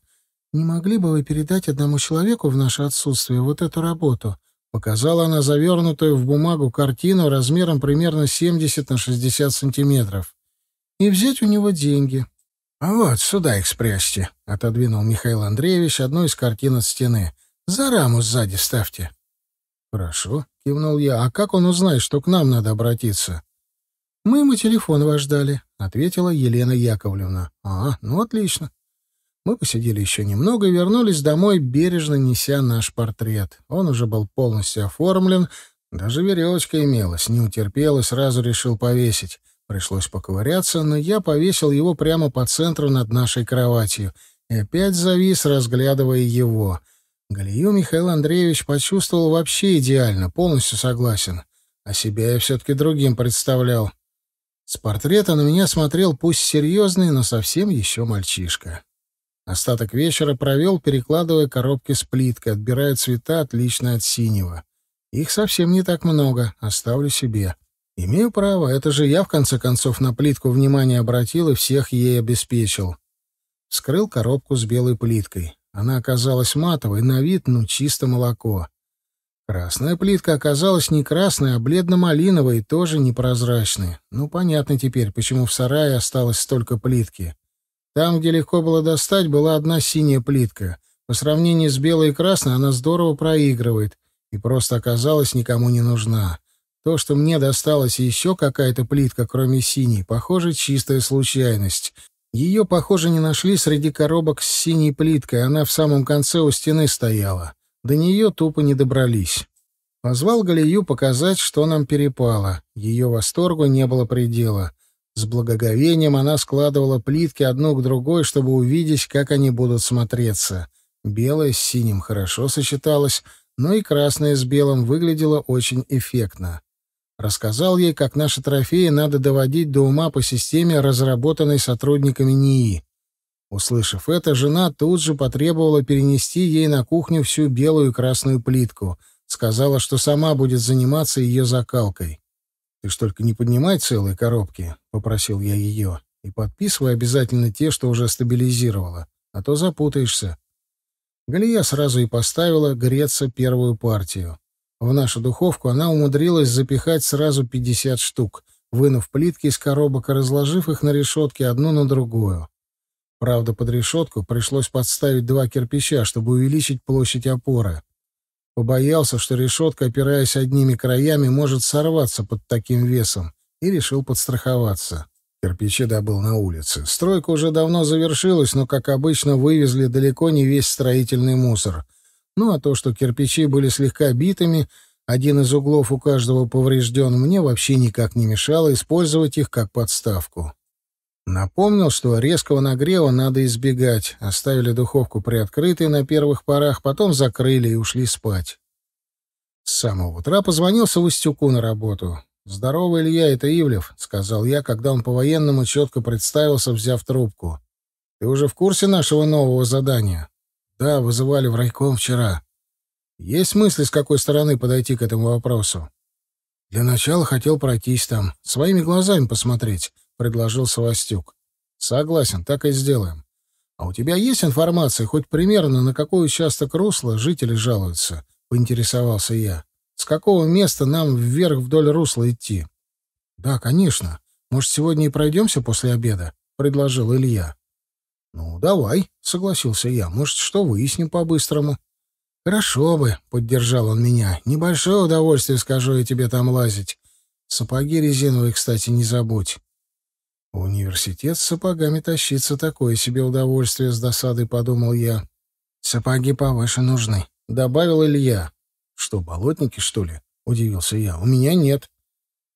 «Не могли бы вы передать одному человеку в наше отсутствие вот эту работу?» Показала она завернутую в бумагу картину размером примерно 70 на 60 сантиметров. «И взять у него деньги». «А вот, сюда их спрячьте», — отодвинул Михаил Андреевич одну из картин от стены. «За раму сзади ставьте». «Хорошо», — кивнул я. «А как он узнает, что к нам надо обратиться?» «Мы ему телефон ваш дали. — ответила Елена Яковлевна. «А, ну отлично». Мы посидели еще немного и вернулись домой, бережно неся наш портрет. Он уже был полностью оформлен, даже веревочка имелась, не утерпел и сразу решил повесить. Пришлось поковыряться, но я повесил его прямо по центру над нашей кроватью и опять завис, разглядывая его. Галию Михаил Андреевич почувствовал вообще идеально, полностью согласен. А себя я все-таки другим представлял. С портрета на меня смотрел пусть серьезный, но совсем еще мальчишка. Остаток вечера провел, перекладывая коробки с плиткой, отбирая цвета, отлично от синего. Их совсем не так много, оставлю себе. Имею право, это же я, в конце концов, на плитку внимание обратил и всех ей обеспечил. Скрыл коробку с белой плиткой. Она оказалась матовой, на вид, ну, чисто молоко. Красная плитка оказалась не красной, а бледно-малиновой, тоже непрозрачной. Ну, понятно теперь, почему в сарае осталось столько плитки. Там, где легко было достать, была одна синяя плитка. По сравнению с белой и красной она здорово проигрывает и просто оказалась никому не нужна. То, что мне досталась еще какая-то плитка, кроме синей, похоже, чистая случайность. Ее, похоже, не нашли среди коробок с синей плиткой, она в самом конце у стены стояла. До нее тупо не добрались. Позвал Галию показать, что нам перепало. Ее восторгу не было предела. С благоговением она складывала плитки одну к другой, чтобы увидеть, как они будут смотреться. Белое с синим хорошо сочеталось, но и красное с белым выглядело очень эффектно. Рассказал ей, как наши трофеи надо доводить до ума по системе, разработанной сотрудниками НИИ. Услышав это, жена тут же потребовала перенести ей на кухню всю белую и красную плитку. Сказала, что сама будет заниматься ее закалкой. «Ты ж только не поднимай целые коробки», — попросил я ее. «И подписывай обязательно те, что уже стабилизировала, а то запутаешься». Галия сразу и поставила греться первую партию. В нашу духовку она умудрилась запихать сразу 50 штук, вынув плитки из коробок и разложив их на решетке одну на другую. Правда, под решетку пришлось подставить два кирпича, чтобы увеличить площадь опоры. Побоялся, что решетка, опираясь одними краями, может сорваться под таким весом, и решил подстраховаться. Кирпичи добыл на улице. Стройка уже давно завершилась, но, как обычно, вывезли далеко не весь строительный мусор. Ну а то, что кирпичи были слегка битыми, один из углов у каждого поврежден, мне вообще никак не мешало использовать их как подставку. Напомнил, что резкого нагрева надо избегать. Оставили духовку приоткрытой на первых порах, потом закрыли и ушли спать. С самого утра позвонил Савустюку на работу. «Здорово, Илья, это Ивлев», — сказал я, когда он по-военному четко представился, взяв трубку. «Ты уже в курсе нашего нового задания?» «Да, вызывали в райком вчера». «Есть мысли, с какой стороны подойти к этому вопросу?» «Для начала хотел пройтись там, своими глазами посмотреть» — предложил Савастюк. «Согласен, так и сделаем. А у тебя есть информация, хоть примерно, на какой участок русла жители жалуются?» — поинтересовался я. «С какого места нам вверх вдоль русла идти?» «Да, конечно. Может, сегодня и пройдемся после обеда?» — предложил Илья. «Ну, давай», — согласился я. «Может, что выясним по-быстрому?» «Хорошо бы», — поддержал он меня. «Небольшое удовольствие, скажу я тебе, там лазить. Сапоги резиновые, кстати, не забудь. В университет с сапогами тащиться такое себе удовольствие, с досадой подумал я. Сапоги повыше нужны, добавил Илья. Что, болотники, что ли? Удивился я. У меня нет.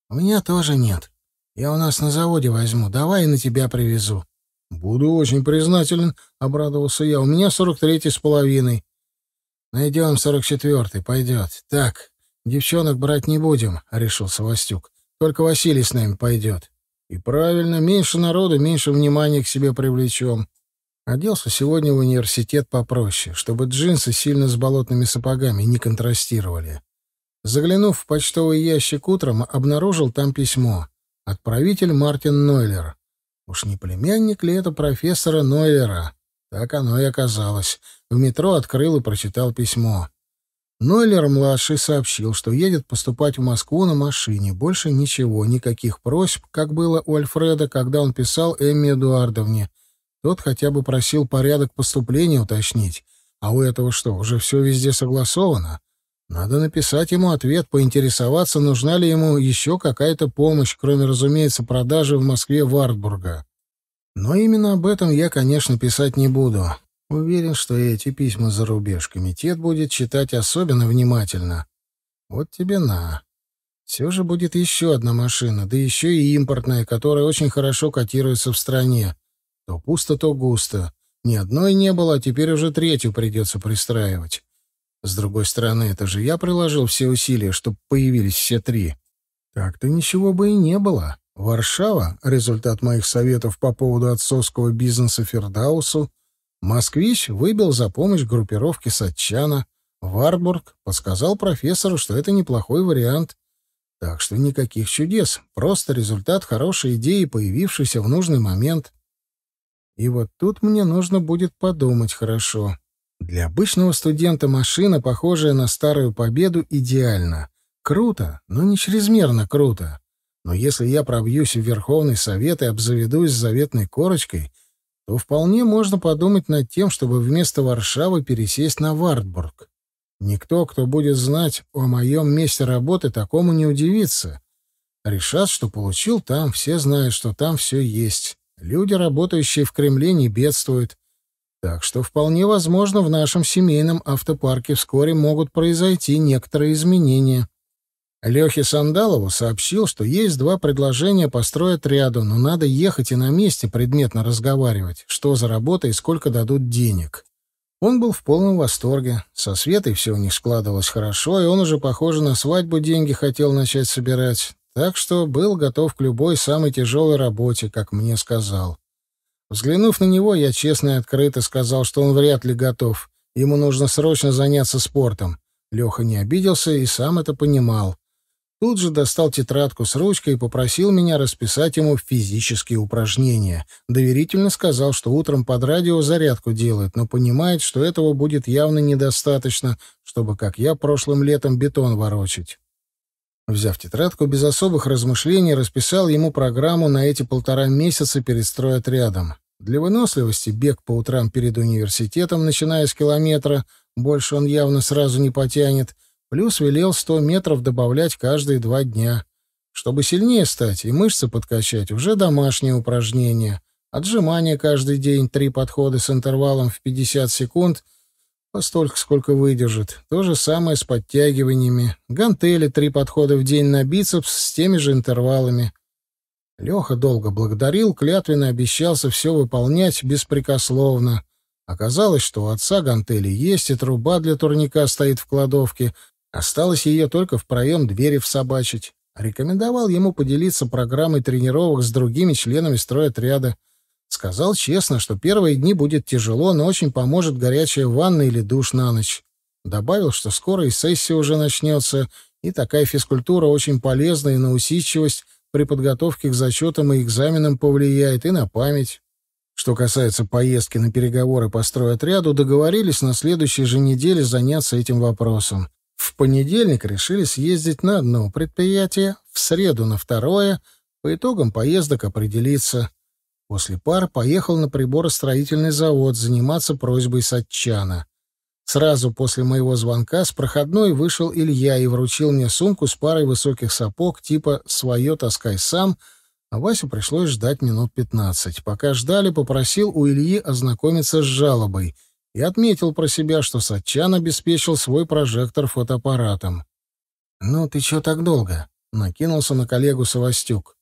У меня тоже нет. Я у нас на заводе возьму, давай и на тебя привезу. Буду очень признателен, обрадовался я. У меня сорок третий с половиной. Найдем сорок четвертый, пойдет. Так, девчонок брать не будем, решил Савастюк. Только Василий с нами пойдет. И правильно, меньше народу, меньше внимания к себе привлечем. Оделся сегодня в университет попроще, чтобы джинсы сильно с болотными сапогами не контрастировали. Заглянув в почтовый ящик утром, обнаружил там письмо. Отправитель Мартин Нойлер. Уж не племянник ли это профессора Нойлера? Так оно и оказалось. В метро открыл и прочитал письмо. Нойлер-младший сообщил, что едет поступать в Москву на машине. Больше ничего, никаких просьб, как было у Альфреда, когда он писал Эмме Эдуардовне. Тот хотя бы просил порядок поступления уточнить. А у этого что, уже все везде согласовано? Надо написать ему ответ, поинтересоваться, нужна ли ему еще какая-то помощь, кроме, разумеется, продажи в Москве Вартбурга. Но именно об этом я, конечно, писать не буду. Уверен, что эти письма за рубеж комитет будет читать особенно внимательно. Вот тебе на. Все же будет еще одна машина, да еще и импортная, которая очень хорошо котируется в стране. То пусто, то густо. Ни одной не было, а теперь уже третью придется пристраивать. С другой стороны, это же я приложил все усилия, чтобы появились все три. Так-то ничего бы и не было. Варшава, результат моих советов по поводу отцовского бизнеса Фердаусу, Москвич выбил за помощь группировки Сатчана. Варбург подсказал профессору, что это неплохой вариант. Так что никаких чудес, просто результат хорошей идеи, появившейся в нужный момент. И вот тут мне нужно будет подумать хорошо. Для обычного студента машина, похожая на старую победу, идеальна. Круто, но не чрезмерно круто. Но если я пробьюсь в Верховный Совет и обзаведусь заветной корочкой, то вполне можно подумать над тем, чтобы вместо Варшавы пересесть на Вартбург. Никто, кто будет знать о моем месте работы, такому не удивится. Решат, что получил там, все знают, что там все есть. Люди, работающие в Кремле, не бедствуют. Так что вполне возможно, в нашем семейном автопарке вскоре могут произойти некоторые изменения. Лехе Сандалову сообщил, что есть два предложения построить стройотряду, но надо ехать и на месте предметно разговаривать, что за работа и сколько дадут денег. Он был в полном восторге. Со Светой все у них складывалось хорошо, и он уже, похоже, на свадьбу деньги хотел начать собирать. Так что был готов к любой самой тяжелой работе, как мне сказал. Взглянув на него, я честно и открыто сказал, что он вряд ли готов. Ему нужно срочно заняться спортом. Леха не обиделся и сам это понимал тут же достал тетрадку с ручкой и попросил меня расписать ему физические упражнения. Доверительно сказал, что утром под радио зарядку делает, но понимает, что этого будет явно недостаточно, чтобы, как я, прошлым летом бетон ворочить. Взяв тетрадку, без особых размышлений расписал ему программу на эти полтора месяца перед стройотрядом. Для выносливости бег по утрам перед университетом, начиная с километра, больше он явно сразу не потянет — Плюс велел 100 метров добавлять каждые два дня. Чтобы сильнее стать и мышцы подкачать, уже домашние упражнения. Отжимания каждый день, три подхода с интервалом в 50 секунд, постолько, сколько выдержит. То же самое с подтягиваниями. Гантели, три подхода в день на бицепс с теми же интервалами. Леха долго благодарил, клятвенно обещался все выполнять беспрекословно. Оказалось, что у отца гантели есть, и труба для турника стоит в кладовке, Осталось ее только в проем двери всобачить. Рекомендовал ему поделиться программой тренировок с другими членами стройотряда. Сказал честно, что первые дни будет тяжело, но очень поможет горячая ванна или душ на ночь. Добавил, что скоро и сессия уже начнется, и такая физкультура очень полезна и на усидчивость при подготовке к зачетам и экзаменам повлияет, и на память. Что касается поездки на переговоры по стройотряду, договорились на следующей же неделе заняться этим вопросом. В понедельник решили съездить на одно предприятие, в среду на второе, по итогам поездок определиться. После пар поехал на приборостроительный завод заниматься просьбой Сатчана. Сразу после моего звонка с проходной вышел Илья и вручил мне сумку с парой высоких сапог типа свое таскай сам», а Васе пришлось ждать минут пятнадцать. Пока ждали, попросил у Ильи ознакомиться с жалобой — и отметил про себя, что Сатчан обеспечил свой прожектор фотоаппаратом. «Ну, ты чё так долго?» — накинулся на коллегу Савастюк.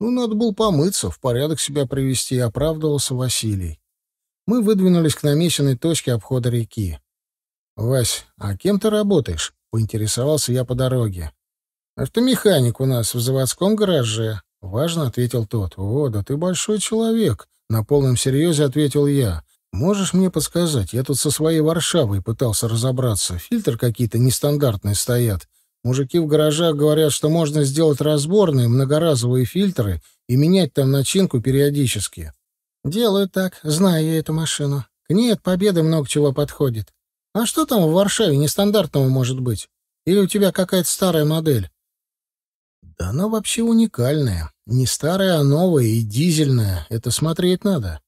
«Ну, надо было помыться, в порядок себя привести», — оправдывался Василий. Мы выдвинулись к намеченной точке обхода реки. «Вась, а кем ты работаешь?» — поинтересовался я по дороге. «Автомеханик у нас в заводском гараже», — важно ответил тот. «О, да ты большой человек», — на полном серьезе ответил я. Можешь мне подсказать? Я тут со своей Варшавой пытался разобраться. Фильтры какие-то нестандартные стоят. Мужики в гаражах говорят, что можно сделать разборные многоразовые фильтры и менять там начинку периодически. Делаю так, знаю я эту машину. К ней от победы много чего подходит. А что там в Варшаве нестандартного может быть? Или у тебя какая-то старая модель? Да она вообще уникальная. Не старая, а новая и дизельная. Это смотреть надо.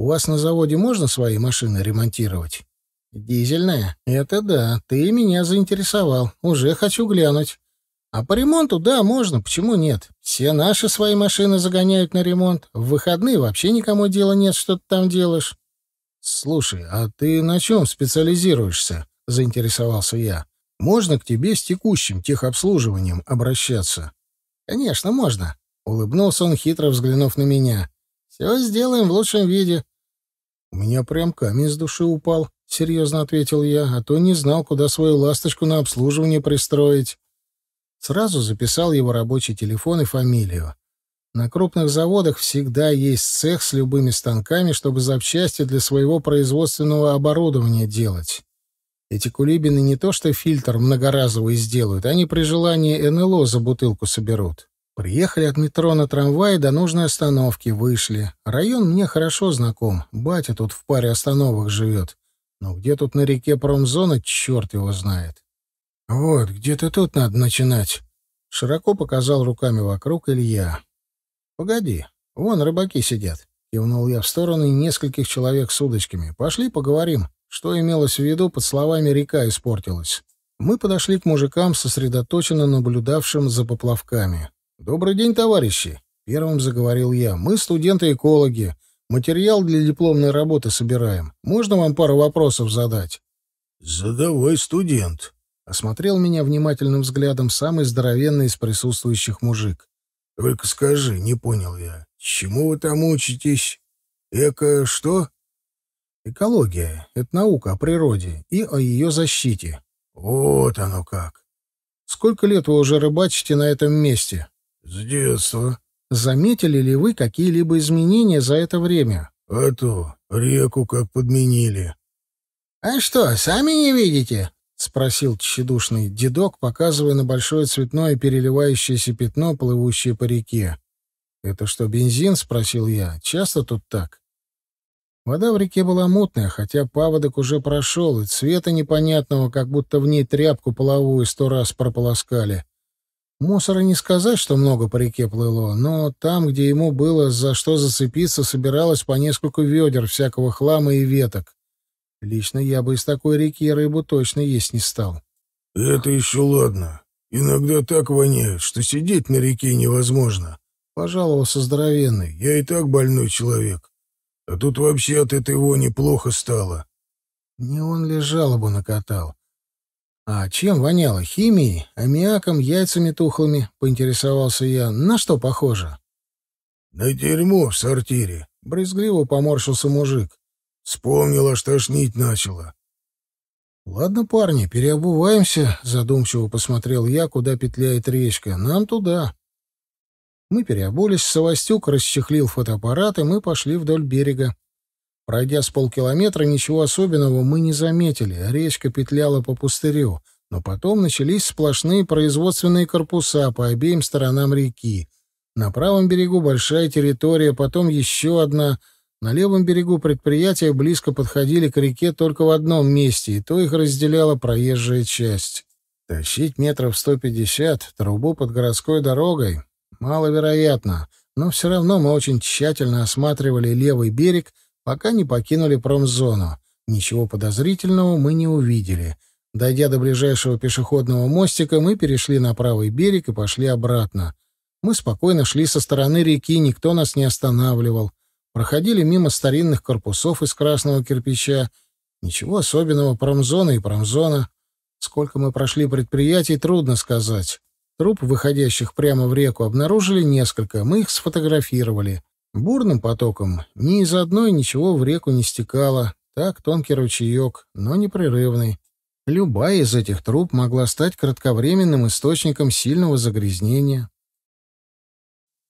У вас на заводе можно свои машины ремонтировать? Дизельная? Это да, ты меня заинтересовал. Уже хочу глянуть. А по ремонту, да, можно, почему нет? Все наши свои машины загоняют на ремонт. В выходные вообще никому дела нет, что ты там делаешь. Слушай, а ты на чем специализируешься? Заинтересовался я. Можно к тебе с текущим техобслуживанием обращаться? Конечно, можно. Улыбнулся он, хитро взглянув на меня. Все сделаем в лучшем виде. «У меня прям камень с души упал», — серьезно ответил я, «а то не знал, куда свою ласточку на обслуживание пристроить». Сразу записал его рабочий телефон и фамилию. На крупных заводах всегда есть цех с любыми станками, чтобы запчасти для своего производственного оборудования делать. Эти кулибины не то что фильтр многоразовый сделают, они при желании НЛО за бутылку соберут. Приехали от метро на трамвае до нужной остановки, вышли. Район мне хорошо знаком, батя тут в паре остановок живет. Но где тут на реке промзона, черт его знает. «Вот, где-то тут надо начинать», — широко показал руками вокруг Илья. «Погоди, вон рыбаки сидят», — кивнул я в сторону нескольких человек с удочками. «Пошли поговорим, что имелось в виду под словами «река испортилась». Мы подошли к мужикам, сосредоточенно наблюдавшим за поплавками. «Добрый день, товарищи!» — первым заговорил я. «Мы студенты-экологи. Материал для дипломной работы собираем. Можно вам пару вопросов задать?» «Задавай, студент!» — осмотрел меня внимательным взглядом самый здоровенный из присутствующих мужик. «Только скажи, не понял я, чему вы там учитесь? Эко что?» «Экология — это наука о природе и о ее защите». «Вот оно как!» «Сколько лет вы уже рыбачите на этом месте?» С детства. Заметили ли вы какие-либо изменения за это время? А реку как подменили. А что, сами не видите? — спросил тщедушный дедок, показывая на большое цветное переливающееся пятно, плывущее по реке. «Это что, бензин?» — спросил я. «Часто тут так?» Вода в реке была мутная, хотя паводок уже прошел, и цвета непонятного, как будто в ней тряпку половую сто раз прополоскали. Мусора не сказать, что много по реке плыло, но там, где ему было за что зацепиться, собиралось по несколько ведер всякого хлама и веток. Лично я бы из такой реки рыбу точно есть не стал. — Это еще ладно. Иногда так воняет, что сидеть на реке невозможно. — пожаловался здоровенный. — Я и так больной человек. А тут вообще от этой вони плохо стало. Не он ли жалобу накатал? «А чем воняло? Химией? Аммиаком? Яйцами тухлыми?» — поинтересовался я. «На что похоже?» «На дерьмо в сортире», — брезгливо поморщился мужик. «Вспомнила, что шнить начала». «Ладно, парни, переобуваемся», — задумчиво посмотрел я, куда петляет речка. «Нам туда». Мы переобулись, Савастюк расчехлил фотоаппарат, и мы пошли вдоль берега, Пройдя с полкилометра, ничего особенного мы не заметили. Речка петляла по пустырю. Но потом начались сплошные производственные корпуса по обеим сторонам реки. На правом берегу большая территория, потом еще одна. На левом берегу предприятия близко подходили к реке только в одном месте, и то их разделяла проезжая часть. Тащить метров 150 трубу под городской дорогой маловероятно, но все равно мы очень тщательно осматривали левый берег — пока не покинули промзону. Ничего подозрительного мы не увидели. Дойдя до ближайшего пешеходного мостика, мы перешли на правый берег и пошли обратно. Мы спокойно шли со стороны реки, никто нас не останавливал. Проходили мимо старинных корпусов из красного кирпича. Ничего особенного промзона и промзона. Сколько мы прошли предприятий, трудно сказать. Труп выходящих прямо в реку обнаружили несколько, мы их сфотографировали. Бурным потоком ни из одной ничего в реку не стекало, так тонкий ручеек, но непрерывный. Любая из этих труб могла стать кратковременным источником сильного загрязнения.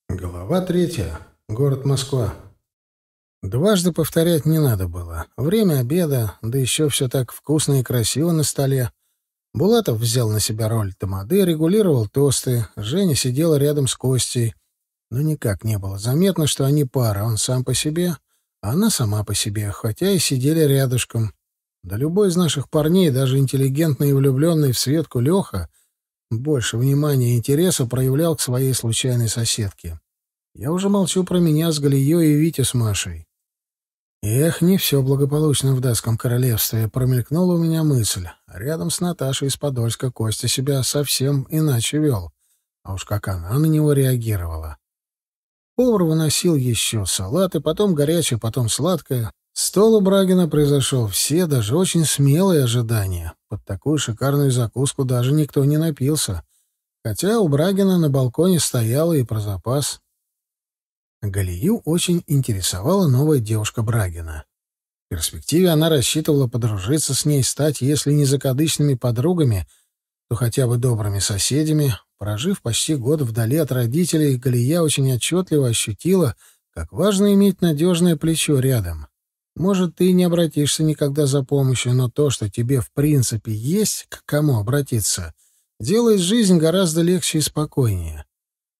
Глава третья. Город Москва. Дважды повторять не надо было. Время обеда, да еще все так вкусно и красиво на столе. Булатов взял на себя роль тамады, регулировал тосты. Женя сидела рядом с Костей но никак не было заметно, что они пара, он сам по себе, а она сама по себе, хотя и сидели рядышком. Да любой из наших парней, даже интеллигентный и влюбленный в Светку Леха, больше внимания и интереса проявлял к своей случайной соседке. Я уже молчу про меня с Галией и Витя с Машей. Эх, не все благополучно в датском королевстве, промелькнула у меня мысль. Рядом с Наташей из Подольска Костя себя совсем иначе вел. А уж как она на него реагировала. Повар выносил еще салаты, потом горячее, потом сладкое. Стол у Брагина произошел все, даже очень смелые ожидания. Под такую шикарную закуску даже никто не напился. Хотя у Брагина на балконе стояло и про запас. Галию очень интересовала новая девушка Брагина. В перспективе она рассчитывала подружиться с ней, стать, если не закадычными подругами, то хотя бы добрыми соседями, прожив почти год вдали от родителей, Галия очень отчетливо ощутила, как важно иметь надежное плечо рядом. Может, ты и не обратишься никогда за помощью, но то, что тебе в принципе есть к кому обратиться, делает жизнь гораздо легче и спокойнее.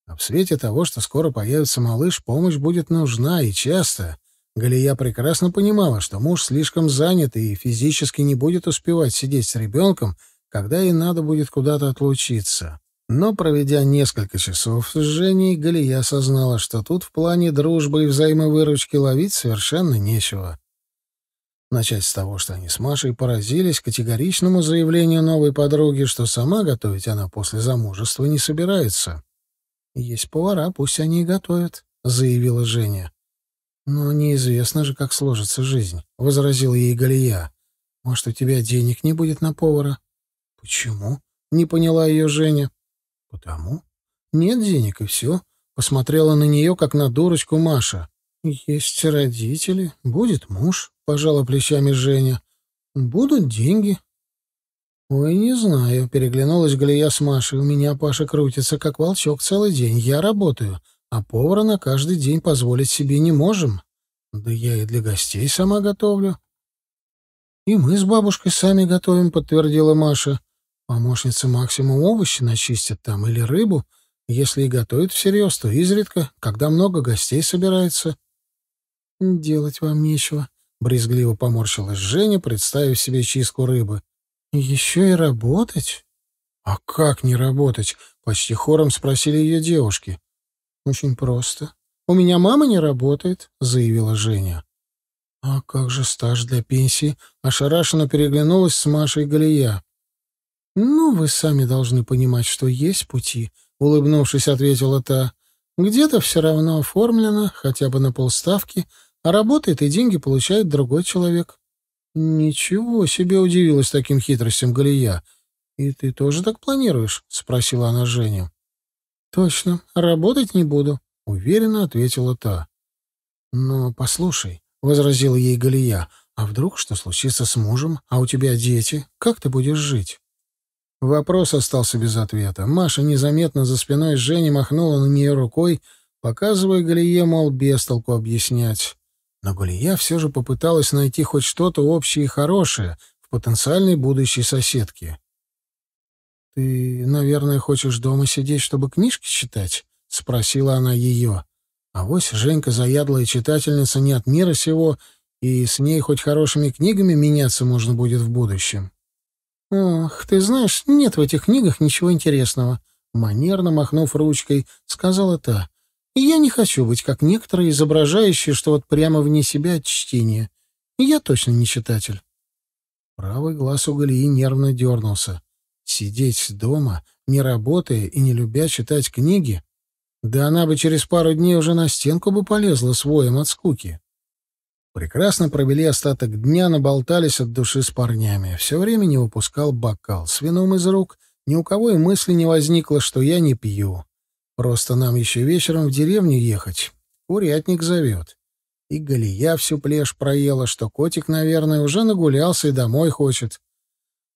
А в свете того, что скоро появится малыш, помощь будет нужна и часто. Галия прекрасно понимала, что муж слишком занят и физически не будет успевать сидеть с ребенком, когда ей надо будет куда-то отлучиться. Но, проведя несколько часов с Женей, Галия осознала, что тут в плане дружбы и взаимовыручки ловить совершенно нечего. Начать с того, что они с Машей поразились категоричному заявлению новой подруги, что сама готовить она после замужества не собирается. «Есть повара, пусть они и готовят», — заявила Женя. «Но неизвестно же, как сложится жизнь», — возразила ей Галия. «Может, у тебя денег не будет на повара?» «Почему?» — не поняла ее Женя. «Потому? Нет денег, и все». Посмотрела на нее, как на дурочку Маша. «Есть родители, будет муж», — пожала плечами Женя. «Будут деньги». «Ой, не знаю», — переглянулась Галия с Машей. «У меня Паша крутится, как волчок, целый день. Я работаю, а повара на каждый день позволить себе не можем. Да я и для гостей сама готовлю». «И мы с бабушкой сами готовим», — подтвердила Маша. Помощница максимум овощи начистят там или рыбу. Если и готовит всерьез, то изредка, когда много гостей собирается. «Делать вам нечего», — брезгливо поморщилась Женя, представив себе чистку рыбы. «Еще и работать?» «А как не работать?» — почти хором спросили ее девушки. «Очень просто. У меня мама не работает», — заявила Женя. «А как же стаж для пенсии?» — ошарашенно переглянулась с Машей Галия. «Ну, вы сами должны понимать, что есть пути», — улыбнувшись, ответила та. «Где-то все равно оформлено, хотя бы на полставки, а работает и деньги получает другой человек». «Ничего себе!» — удивилась таким хитростям Галия. «И ты тоже так планируешь?» — спросила она Женю. «Точно. Работать не буду», — уверенно ответила та. «Но послушай», — возразила ей Галия, — «а вдруг что случится с мужем, а у тебя дети? Как ты будешь жить?» Вопрос остался без ответа. Маша незаметно за спиной Жени махнула на нее рукой, показывая Галие, мол, без толку объяснять. Но Галия все же попыталась найти хоть что-то общее и хорошее в потенциальной будущей соседке. «Ты, наверное, хочешь дома сидеть, чтобы книжки читать?» — спросила она ее. А вот Женька заядлая читательница не от мира сего, и с ней хоть хорошими книгами меняться можно будет в будущем. «Ох, ты знаешь, нет в этих книгах ничего интересного», — манерно махнув ручкой, сказала та. «Я не хочу быть как некоторые, изображающие, что вот прямо вне себя от чтения. Я точно не читатель». Правый глаз у Галии нервно дернулся. Сидеть дома, не работая и не любя читать книги? Да она бы через пару дней уже на стенку бы полезла с воем от скуки. Прекрасно провели остаток дня, наболтались от души с парнями. Все время не выпускал бокал с вином из рук. Ни у кого и мысли не возникло, что я не пью. Просто нам еще вечером в деревню ехать. Курятник зовет. И Галия всю плешь проела, что котик, наверное, уже нагулялся и домой хочет.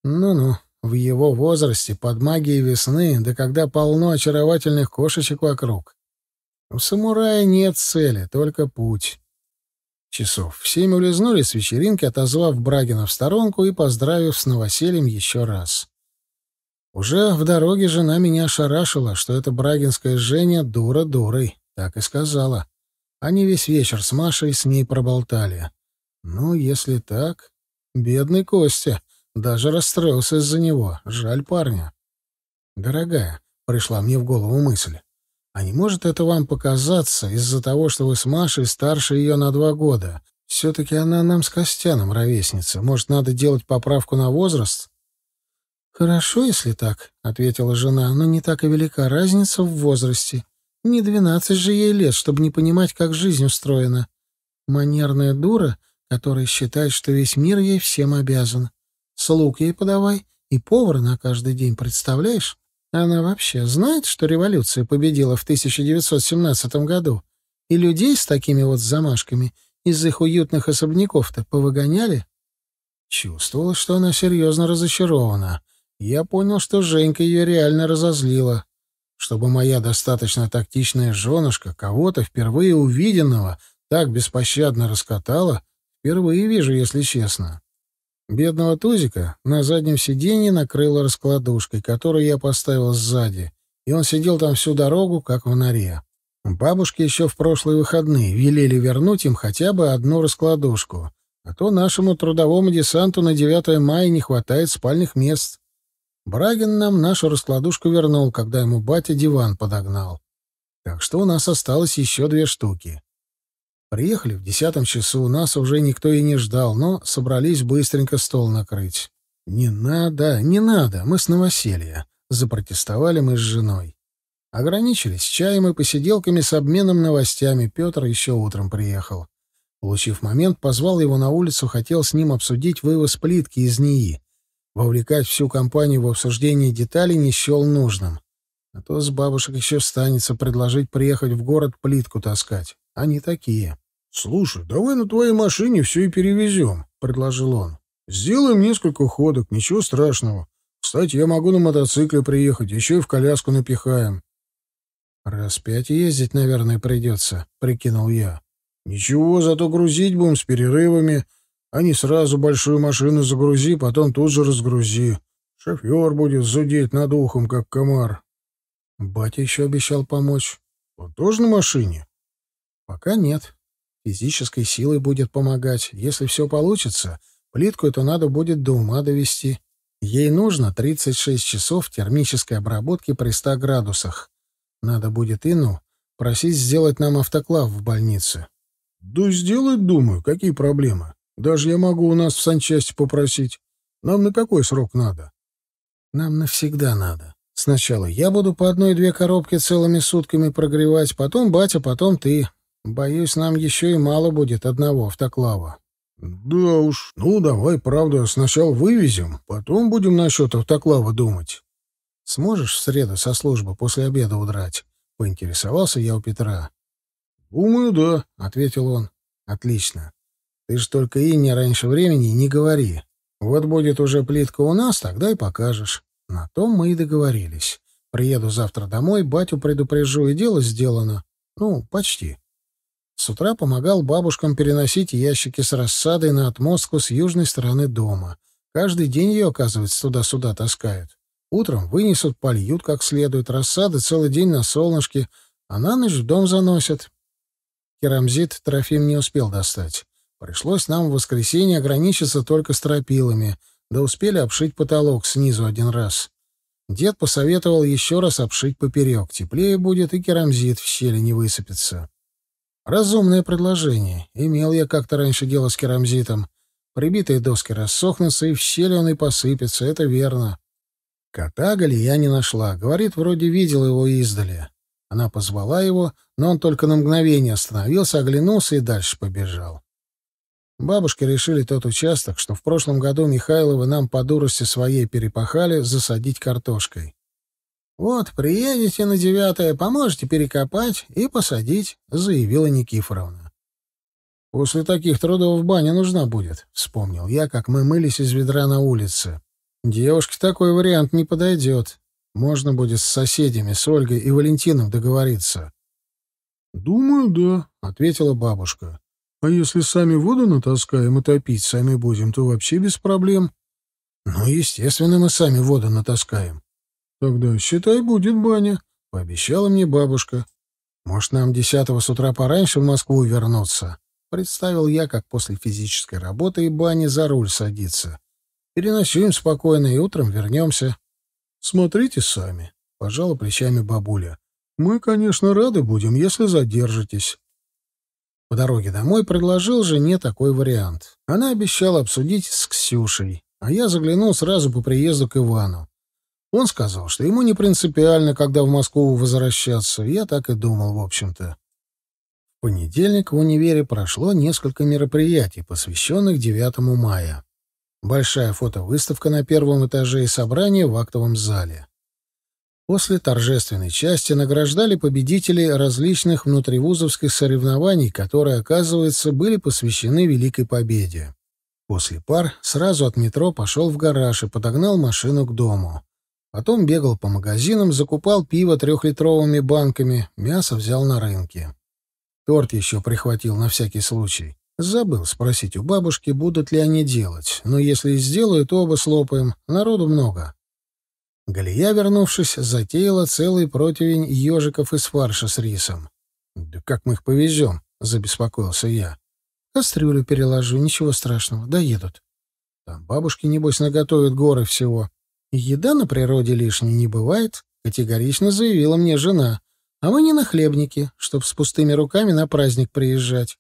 Ну-ну, в его возрасте, под магией весны, да когда полно очаровательных кошечек вокруг. У самурая нет цели, только путь часов. В семь улизнули с вечеринки, отозвав Брагина в сторонку и поздравив с новосельем еще раз. Уже в дороге жена меня ошарашила, что эта брагинская Женя дура дурой, так и сказала. Они весь вечер с Машей с ней проболтали. Ну, если так, бедный Костя, даже расстроился из-за него, жаль парня. «Дорогая», — пришла мне в голову мысль, а не может это вам показаться из-за того, что вы с Машей старше ее на два года? Все-таки она нам с Костяном ровесница. Может, надо делать поправку на возраст?» «Хорошо, если так», — ответила жена, — «но не так и велика разница в возрасте. Не двенадцать же ей лет, чтобы не понимать, как жизнь устроена. Манерная дура, которая считает, что весь мир ей всем обязан. Слуг ей подавай и повара на каждый день, представляешь?» Она вообще знает, что революция победила в 1917 году? И людей с такими вот замашками из их уютных особняков-то повыгоняли? Чувствовал, что она серьезно разочарована. Я понял, что Женька ее реально разозлила. Чтобы моя достаточно тактичная женушка кого-то впервые увиденного так беспощадно раскатала, впервые вижу, если честно. Бедного Тузика на заднем сиденье накрыло раскладушкой, которую я поставил сзади, и он сидел там всю дорогу, как в норе. Бабушки еще в прошлые выходные велели вернуть им хотя бы одну раскладушку, а то нашему трудовому десанту на 9 мая не хватает спальных мест. Брагин нам нашу раскладушку вернул, когда ему батя диван подогнал. Так что у нас осталось еще две штуки. Приехали в десятом часу, нас уже никто и не ждал, но собрались быстренько стол накрыть. «Не надо, не надо, мы с новоселья», — запротестовали мы с женой. Ограничились чаем и посиделками с обменом новостями. Петр еще утром приехал. Получив момент, позвал его на улицу, хотел с ним обсудить вывоз плитки из НИИ. Вовлекать всю компанию в обсуждение деталей не счел нужным. А то с бабушек еще станется предложить приехать в город плитку таскать. Они такие. «Слушай, давай на твоей машине все и перевезем», — предложил он. «Сделаем несколько ходок, ничего страшного. Кстати, я могу на мотоцикле приехать, еще и в коляску напихаем». «Раз пять ездить, наверное, придется», — прикинул я. «Ничего, зато грузить будем с перерывами, а не сразу большую машину загрузи, потом тут же разгрузи. Шофер будет зудеть над ухом, как комар». «Батя еще обещал помочь». «Он тоже на машине?» «Пока нет. Физической силой будет помогать. Если все получится, плитку эту надо будет до ума довести. Ей нужно 36 часов термической обработки при 100 градусах. Надо будет Ину просить сделать нам автоклав в больнице. — Да сделать, думаю. Какие проблемы? Даже я могу у нас в санчасти попросить. Нам на какой срок надо? — Нам навсегда надо. Сначала я буду по одной-две коробки целыми сутками прогревать, потом батя, потом ты. Боюсь, нам еще и мало будет одного автоклава. Да уж, ну давай, правда, сначала вывезем, потом будем насчет автоклава думать. Сможешь в среду со службы после обеда удрать? Поинтересовался я у Петра. Думаю, да, ответил он. Отлично. Ты ж только и не раньше времени не говори. Вот будет уже плитка у нас, тогда и покажешь. На том мы и договорились. Приеду завтра домой, батю предупрежу, и дело сделано. Ну, почти. С утра помогал бабушкам переносить ящики с рассадой на отмостку с южной стороны дома. Каждый день ее, оказывается, туда-сюда таскают. Утром вынесут, польют как следует, рассады целый день на солнышке, а на ночь в дом заносят. Керамзит Трофим не успел достать. Пришлось нам в воскресенье ограничиться только стропилами, да успели обшить потолок снизу один раз. Дед посоветовал еще раз обшить поперек, теплее будет и керамзит в щели не высыпется. Разумное предложение. Имел я как-то раньше дело с керамзитом. Прибитые доски рассохнутся, и в щели он и посыпется, это верно. Кота я не нашла. Говорит, вроде видел его издали. Она позвала его, но он только на мгновение остановился, оглянулся и дальше побежал. Бабушки решили тот участок, что в прошлом году Михайловы нам по дурости своей перепахали, засадить картошкой. «Вот, приедете на девятое, поможете перекопать и посадить», — заявила Никифоровна. «После таких трудов баня нужна будет», — вспомнил я, как мы мылись из ведра на улице. «Девушке такой вариант не подойдет. Можно будет с соседями, с Ольгой и Валентином договориться». «Думаю, да», — ответила бабушка. «А если сами воду натаскаем и топить сами будем, то вообще без проблем». «Ну, естественно, мы сами воду натаскаем. «Тогда, считай, будет баня», — пообещала мне бабушка. «Может, нам десятого с утра пораньше в Москву вернуться?» Представил я, как после физической работы и бани за руль садиться. Переносим спокойно и утром вернемся». «Смотрите сами», — пожала плечами бабуля. «Мы, конечно, рады будем, если задержитесь». По дороге домой предложил жене такой вариант. Она обещала обсудить с Ксюшей, а я заглянул сразу по приезду к Ивану. Он сказал, что ему не принципиально, когда в Москву возвращаться. Я так и думал, в общем-то. В понедельник в универе прошло несколько мероприятий, посвященных 9 мая. Большая фотовыставка на первом этаже и собрание в актовом зале. После торжественной части награждали победителей различных внутривузовских соревнований, которые, оказывается, были посвящены Великой Победе. После пар сразу от метро пошел в гараж и подогнал машину к дому. Потом бегал по магазинам, закупал пиво трехлитровыми банками, мясо взял на рынке. Торт еще прихватил на всякий случай. Забыл спросить у бабушки, будут ли они делать, но если и сделают, то оба слопаем, народу много. Галия, вернувшись, затеяла целый противень ежиков из фарша с рисом. «Да как мы их повезем?» — забеспокоился я. «Кастрюлю переложу, ничего страшного, доедут». «Там бабушки, небось, наготовят горы всего», Еда на природе лишней не бывает, категорично заявила мне жена. А мы не нахлебники, чтоб с пустыми руками на праздник приезжать.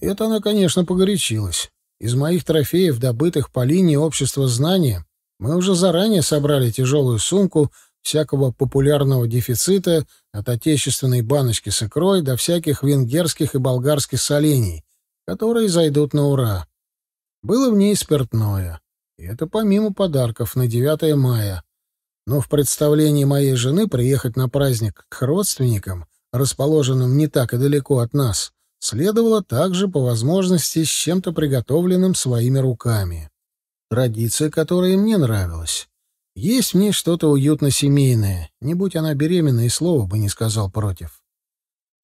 Это она, конечно, погорячилась. Из моих трофеев, добытых по линии общества знания, мы уже заранее собрали тяжелую сумку всякого популярного дефицита от отечественной баночки с икрой до всяких венгерских и болгарских солений, которые зайдут на ура. Было в ней спиртное. Это помимо подарков на 9 мая. Но в представлении моей жены приехать на праздник к родственникам, расположенным не так и далеко от нас, следовало также по возможности с чем-то приготовленным своими руками. Традиция, которая мне нравилась. Есть в ней что-то уютно семейное. Не будь она беременна, и слова бы не сказал против.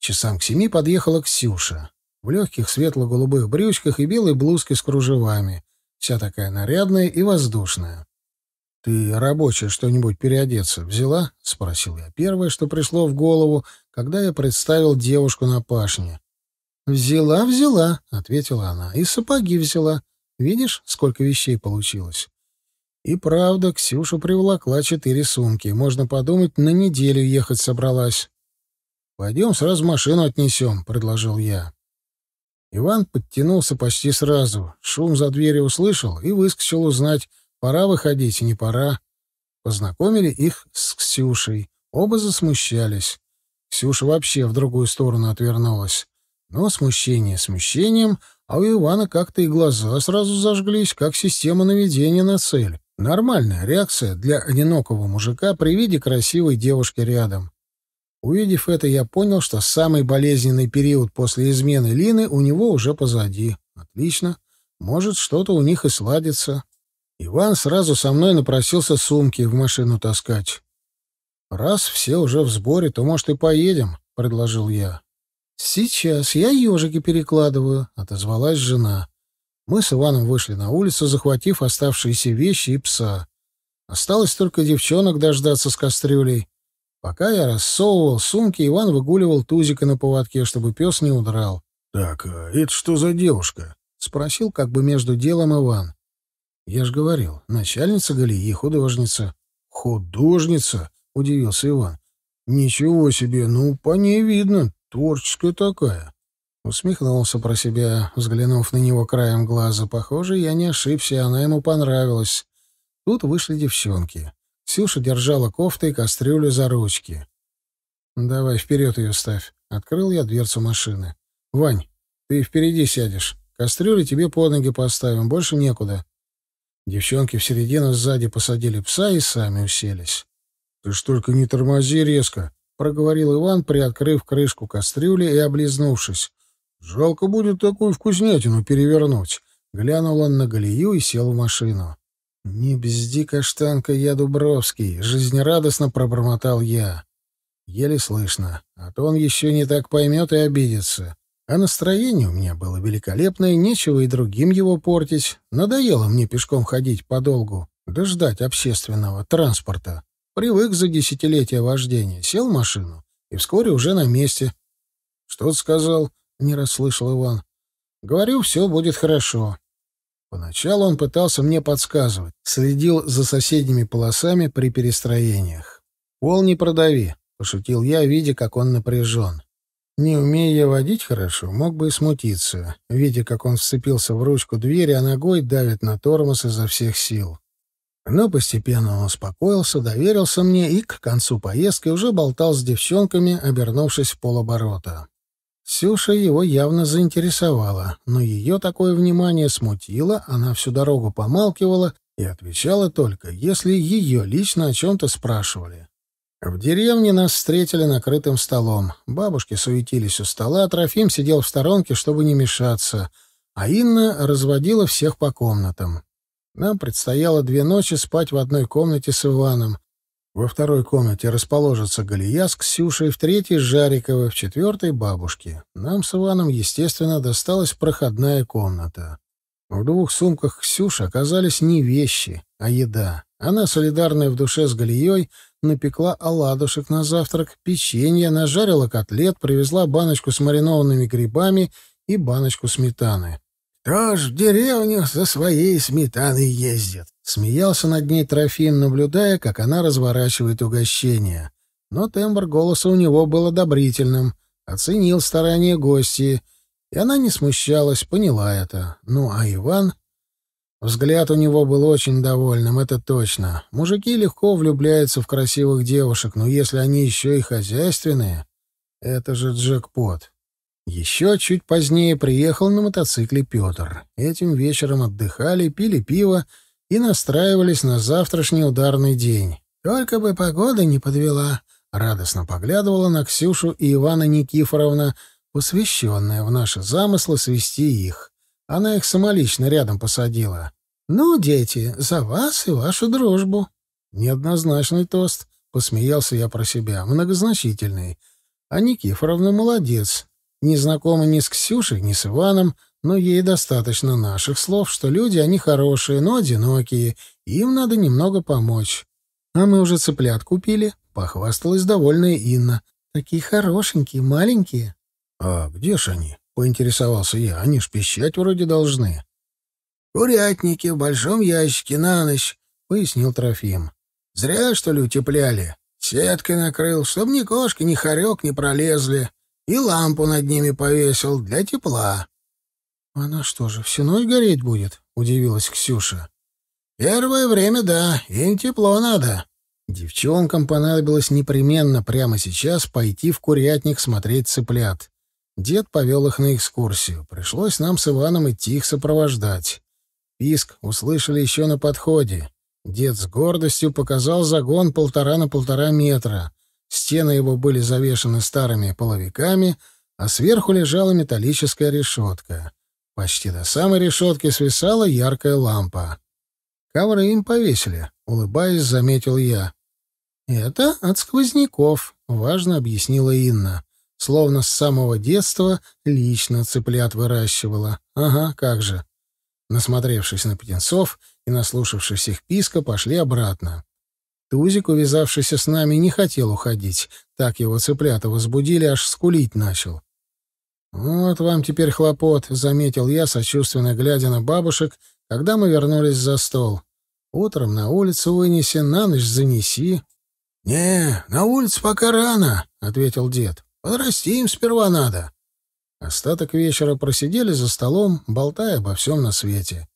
Часам к семи подъехала Ксюша. В легких светло-голубых брючках и белой блузке с кружевами — Вся такая нарядная и воздушная. «Ты рабочая что-нибудь переодеться взяла?» — спросил я первое, что пришло в голову, когда я представил девушку на пашне. «Взяла, взяла», — ответила она, — «и сапоги взяла. Видишь, сколько вещей получилось?» И правда, Ксюша приволокла четыре сумки. Можно подумать, на неделю ехать собралась. «Пойдем сразу машину отнесем», — предложил я. Иван подтянулся почти сразу. Шум за дверью услышал и выскочил узнать, пора выходить, не пора. Познакомили их с Ксюшей. Оба засмущались. Ксюша вообще в другую сторону отвернулась. Но смущение смущением, а у Ивана как-то и глаза сразу зажглись, как система наведения на цель. Нормальная реакция для одинокого мужика при виде красивой девушки рядом. Увидев это, я понял, что самый болезненный период после измены Лины у него уже позади. Отлично. Может, что-то у них и сладится. Иван сразу со мной напросился сумки в машину таскать. «Раз все уже в сборе, то, может, и поедем», — предложил я. «Сейчас я ежики перекладываю», — отозвалась жена. Мы с Иваном вышли на улицу, захватив оставшиеся вещи и пса. Осталось только девчонок дождаться с кастрюлей. Пока я рассовывал сумки, Иван выгуливал тузика на поводке, чтобы пес не удрал. «Так, а это что за девушка?» — спросил как бы между делом Иван. «Я же говорил, начальница Галии, художница». «Художница?» — удивился Иван. «Ничего себе, ну, по ней видно, творческая такая». Усмехнулся про себя, взглянув на него краем глаза. Похоже, я не ошибся, она ему понравилась. Тут вышли девчонки. Ксюша держала и кастрюлю за ручки. «Давай, вперед ее ставь». Открыл я дверцу машины. «Вань, ты впереди сядешь. Кастрюлю тебе под ноги поставим, больше некуда». Девчонки в середину сзади посадили пса и сами уселись. «Ты ж только не тормози резко», — проговорил Иван, приоткрыв крышку кастрюли и облизнувшись. «Жалко будет такую вкуснятину перевернуть». Глянул он на Галию и сел в машину. «Не бзди, каштанка, я Дубровский!» — жизнерадостно пробормотал я. Еле слышно, а то он еще не так поймет и обидится. А настроение у меня было великолепное, нечего и другим его портить. Надоело мне пешком ходить подолгу, дождать общественного транспорта. Привык за десятилетия вождения, сел в машину и вскоре уже на месте. «Что ты сказал?» — не расслышал Иван. «Говорю, все будет хорошо». Поначалу он пытался мне подсказывать, следил за соседними полосами при перестроениях. «Пол не продави», — пошутил я, видя, как он напряжен. Не умея я водить хорошо, мог бы и смутиться, видя, как он вцепился в ручку двери, а ногой давит на тормоз изо всех сил. Но постепенно он успокоился, доверился мне и к концу поездки уже болтал с девчонками, обернувшись в полоборота. Сюша его явно заинтересовала, но ее такое внимание смутило, она всю дорогу помалкивала и отвечала только, если ее лично о чем-то спрашивали. В деревне нас встретили накрытым столом. Бабушки суетились у стола, Трофим сидел в сторонке, чтобы не мешаться, а Инна разводила всех по комнатам. Нам предстояло две ночи спать в одной комнате с Иваном, во второй комнате расположится Галия с Ксюшей, в третьей — Жарикова, в четвертой — бабушки. Нам с Иваном, естественно, досталась проходная комната. В двух сумках Ксюши оказались не вещи, а еда. Она, солидарная в душе с Галией, напекла оладушек на завтрак, печенье, нажарила котлет, привезла баночку с маринованными грибами и баночку сметаны. Тоже в деревню со своей сметаной ездит. Смеялся над ней Трофим, наблюдая, как она разворачивает угощение. Но тембр голоса у него был одобрительным, оценил старания гости, и она не смущалась, поняла это. Ну, а Иван... Взгляд у него был очень довольным, это точно. Мужики легко влюбляются в красивых девушек, но если они еще и хозяйственные, это же джекпот. Еще чуть позднее приехал на мотоцикле Петр. Этим вечером отдыхали, пили пиво и настраивались на завтрашний ударный день. Только бы погода не подвела. Радостно поглядывала на Ксюшу и Ивана Никифоровна, посвященная в наши замыслы свести их. Она их самолично рядом посадила. «Ну, дети, за вас и вашу дружбу». Неоднозначный тост, — посмеялся я про себя, — многозначительный. А Никифоровна молодец, не знакомы ни с Ксюшей, ни с Иваном, но ей достаточно наших слов, что люди, они хорошие, но одинокие, им надо немного помочь. А мы уже цыплят купили, похвасталась довольная Инна. Такие хорошенькие, маленькие. А где ж они? поинтересовался я. Они ж пищать вроде должны. Курятники в большом ящике на ночь, пояснил Трофим. Зря, что ли, утепляли. Сеткой накрыл, чтоб ни кошки, ни хорек не пролезли и лампу над ними повесил для тепла. — Она что же, всю ночь гореть будет? — удивилась Ксюша. — Первое время, да, им тепло надо. Девчонкам понадобилось непременно прямо сейчас пойти в курятник смотреть цыплят. Дед повел их на экскурсию. Пришлось нам с Иваном идти их сопровождать. Писк услышали еще на подходе. Дед с гордостью показал загон полтора на полтора метра — Стены его были завешаны старыми половиками, а сверху лежала металлическая решетка. Почти до самой решетки свисала яркая лампа. Ковры им повесили, улыбаясь, заметил я. «Это от сквозняков», — важно объяснила Инна. «Словно с самого детства лично цыплят выращивала. Ага, как же». Насмотревшись на птенцов и наслушавшись их писка, пошли обратно. Тузик, увязавшийся с нами, не хотел уходить. Так его цыплята возбудили, аж скулить начал. «Вот вам теперь хлопот», — заметил я, сочувственно глядя на бабушек, когда мы вернулись за стол. «Утром на улицу вынеси, на ночь занеси». «Не, на улицу пока рано», — ответил дед. «Подрасти им сперва надо». Остаток вечера просидели за столом, болтая обо всем на свете.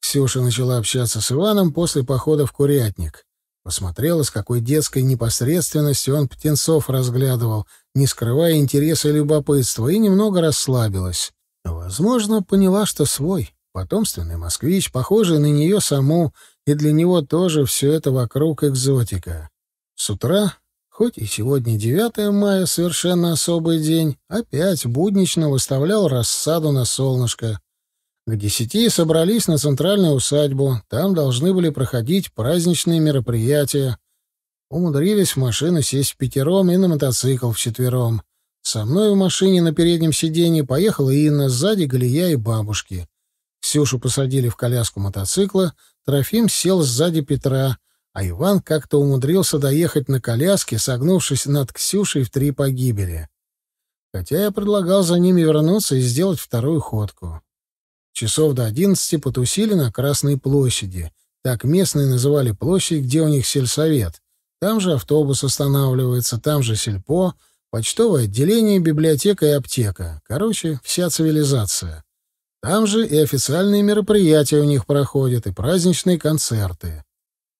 Ксюша начала общаться с Иваном после похода в курятник. Посмотрела, с какой детской непосредственностью он птенцов разглядывал, не скрывая интереса и любопытства, и немного расслабилась. Возможно, поняла, что свой, потомственный москвич, похожий на нее саму, и для него тоже все это вокруг экзотика. С утра, хоть и сегодня 9 мая, совершенно особый день, опять буднично выставлял рассаду на солнышко, к десяти собрались на центральную усадьбу. Там должны были проходить праздничные мероприятия. Умудрились в машину сесть пятером и на мотоцикл в четвером. Со мной в машине на переднем сиденье поехала Инна, сзади Галия и бабушки. Ксюшу посадили в коляску мотоцикла, Трофим сел сзади Петра, а Иван как-то умудрился доехать на коляске, согнувшись над Ксюшей в три погибели. Хотя я предлагал за ними вернуться и сделать вторую ходку. Часов до одиннадцати потусили на Красной площади. Так местные называли площадь, где у них сельсовет. Там же автобус останавливается, там же сельпо, почтовое отделение, библиотека и аптека. Короче, вся цивилизация. Там же и официальные мероприятия у них проходят, и праздничные концерты.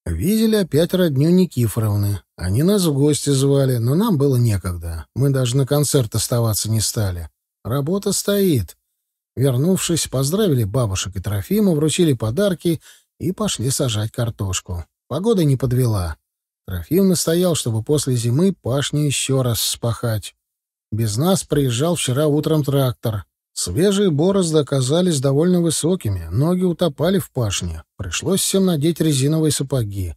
Видели опять родню Никифоровны. Они нас в гости звали, но нам было некогда. Мы даже на концерт оставаться не стали. Работа стоит. Вернувшись, поздравили бабушек и Трофима, вручили подарки и пошли сажать картошку. Погода не подвела. Трофим настоял, чтобы после зимы пашни еще раз спахать. Без нас приезжал вчера утром трактор. Свежие борозды оказались довольно высокими, ноги утопали в пашне. Пришлось всем надеть резиновые сапоги.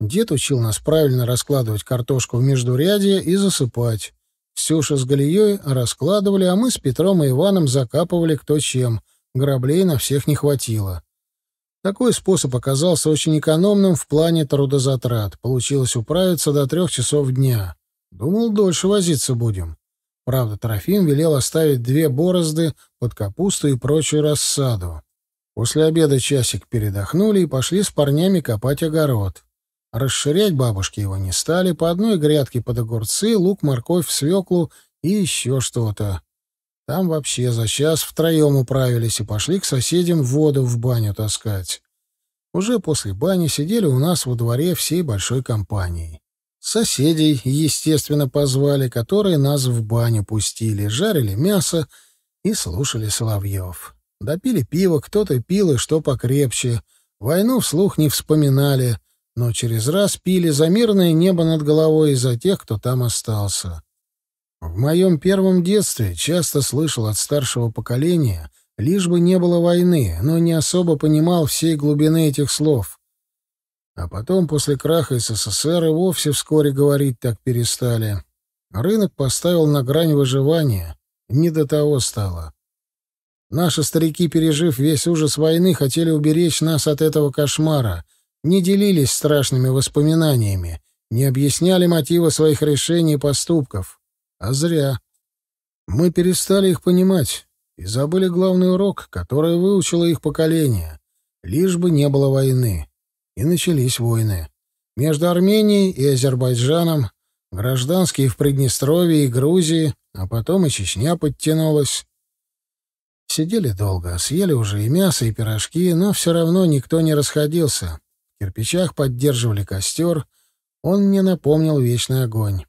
Дед учил нас правильно раскладывать картошку в междурядье и засыпать. Сюша с Галией раскладывали, а мы с Петром и Иваном закапывали кто чем. Граблей на всех не хватило. Такой способ оказался очень экономным в плане трудозатрат. Получилось управиться до трех часов дня. Думал, дольше возиться будем. Правда, Трофим велел оставить две борозды под капусту и прочую рассаду. После обеда часик передохнули и пошли с парнями копать огород. Расширять бабушки его не стали, по одной грядке под огурцы, лук, морковь, свеклу и еще что-то. Там вообще за час втроем управились и пошли к соседям воду в баню таскать. Уже после бани сидели у нас во дворе всей большой компанией. Соседей, естественно, позвали, которые нас в баню пустили, жарили мясо и слушали соловьев. Допили пиво, кто-то пил и что покрепче. Войну вслух не вспоминали, но через раз пили за мирное небо над головой и за тех, кто там остался. В моем первом детстве часто слышал от старшего поколения, лишь бы не было войны, но не особо понимал всей глубины этих слов. А потом, после краха СССР, и вовсе вскоре говорить так перестали. Рынок поставил на грань выживания. Не до того стало. Наши старики, пережив весь ужас войны, хотели уберечь нас от этого кошмара — не делились страшными воспоминаниями, не объясняли мотивы своих решений и поступков. А зря. Мы перестали их понимать и забыли главный урок, который выучило их поколение. Лишь бы не было войны. И начались войны. Между Арменией и Азербайджаном, гражданские в Приднестровье и Грузии, а потом и Чечня подтянулась. Сидели долго, съели уже и мясо, и пирожки, но все равно никто не расходился. В кирпичах поддерживали костер. Он мне напомнил вечный огонь.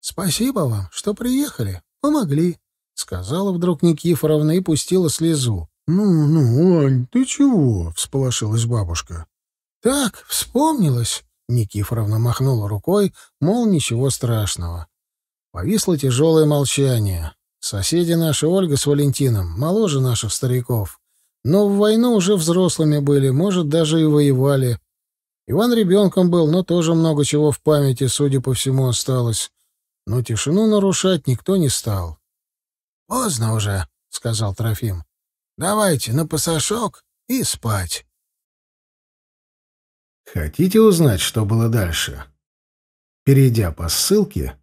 «Спасибо вам, что приехали. Помогли», — сказала вдруг Никифоровна и пустила слезу. «Ну, ну, Ань, ты чего?» — всполошилась бабушка. «Так, вспомнилось!» — Никифоровна махнула рукой, мол, ничего страшного. Повисло тяжелое молчание. Соседи наши Ольга с Валентином, моложе наших стариков но в войну уже взрослыми были, может, даже и воевали. Иван ребенком был, но тоже много чего в памяти, судя по всему, осталось. Но тишину нарушать никто не стал. — Поздно уже, — сказал Трофим. — Давайте на пасашок и спать. Хотите узнать, что было дальше? Перейдя по ссылке,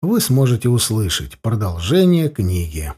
вы сможете услышать продолжение книги.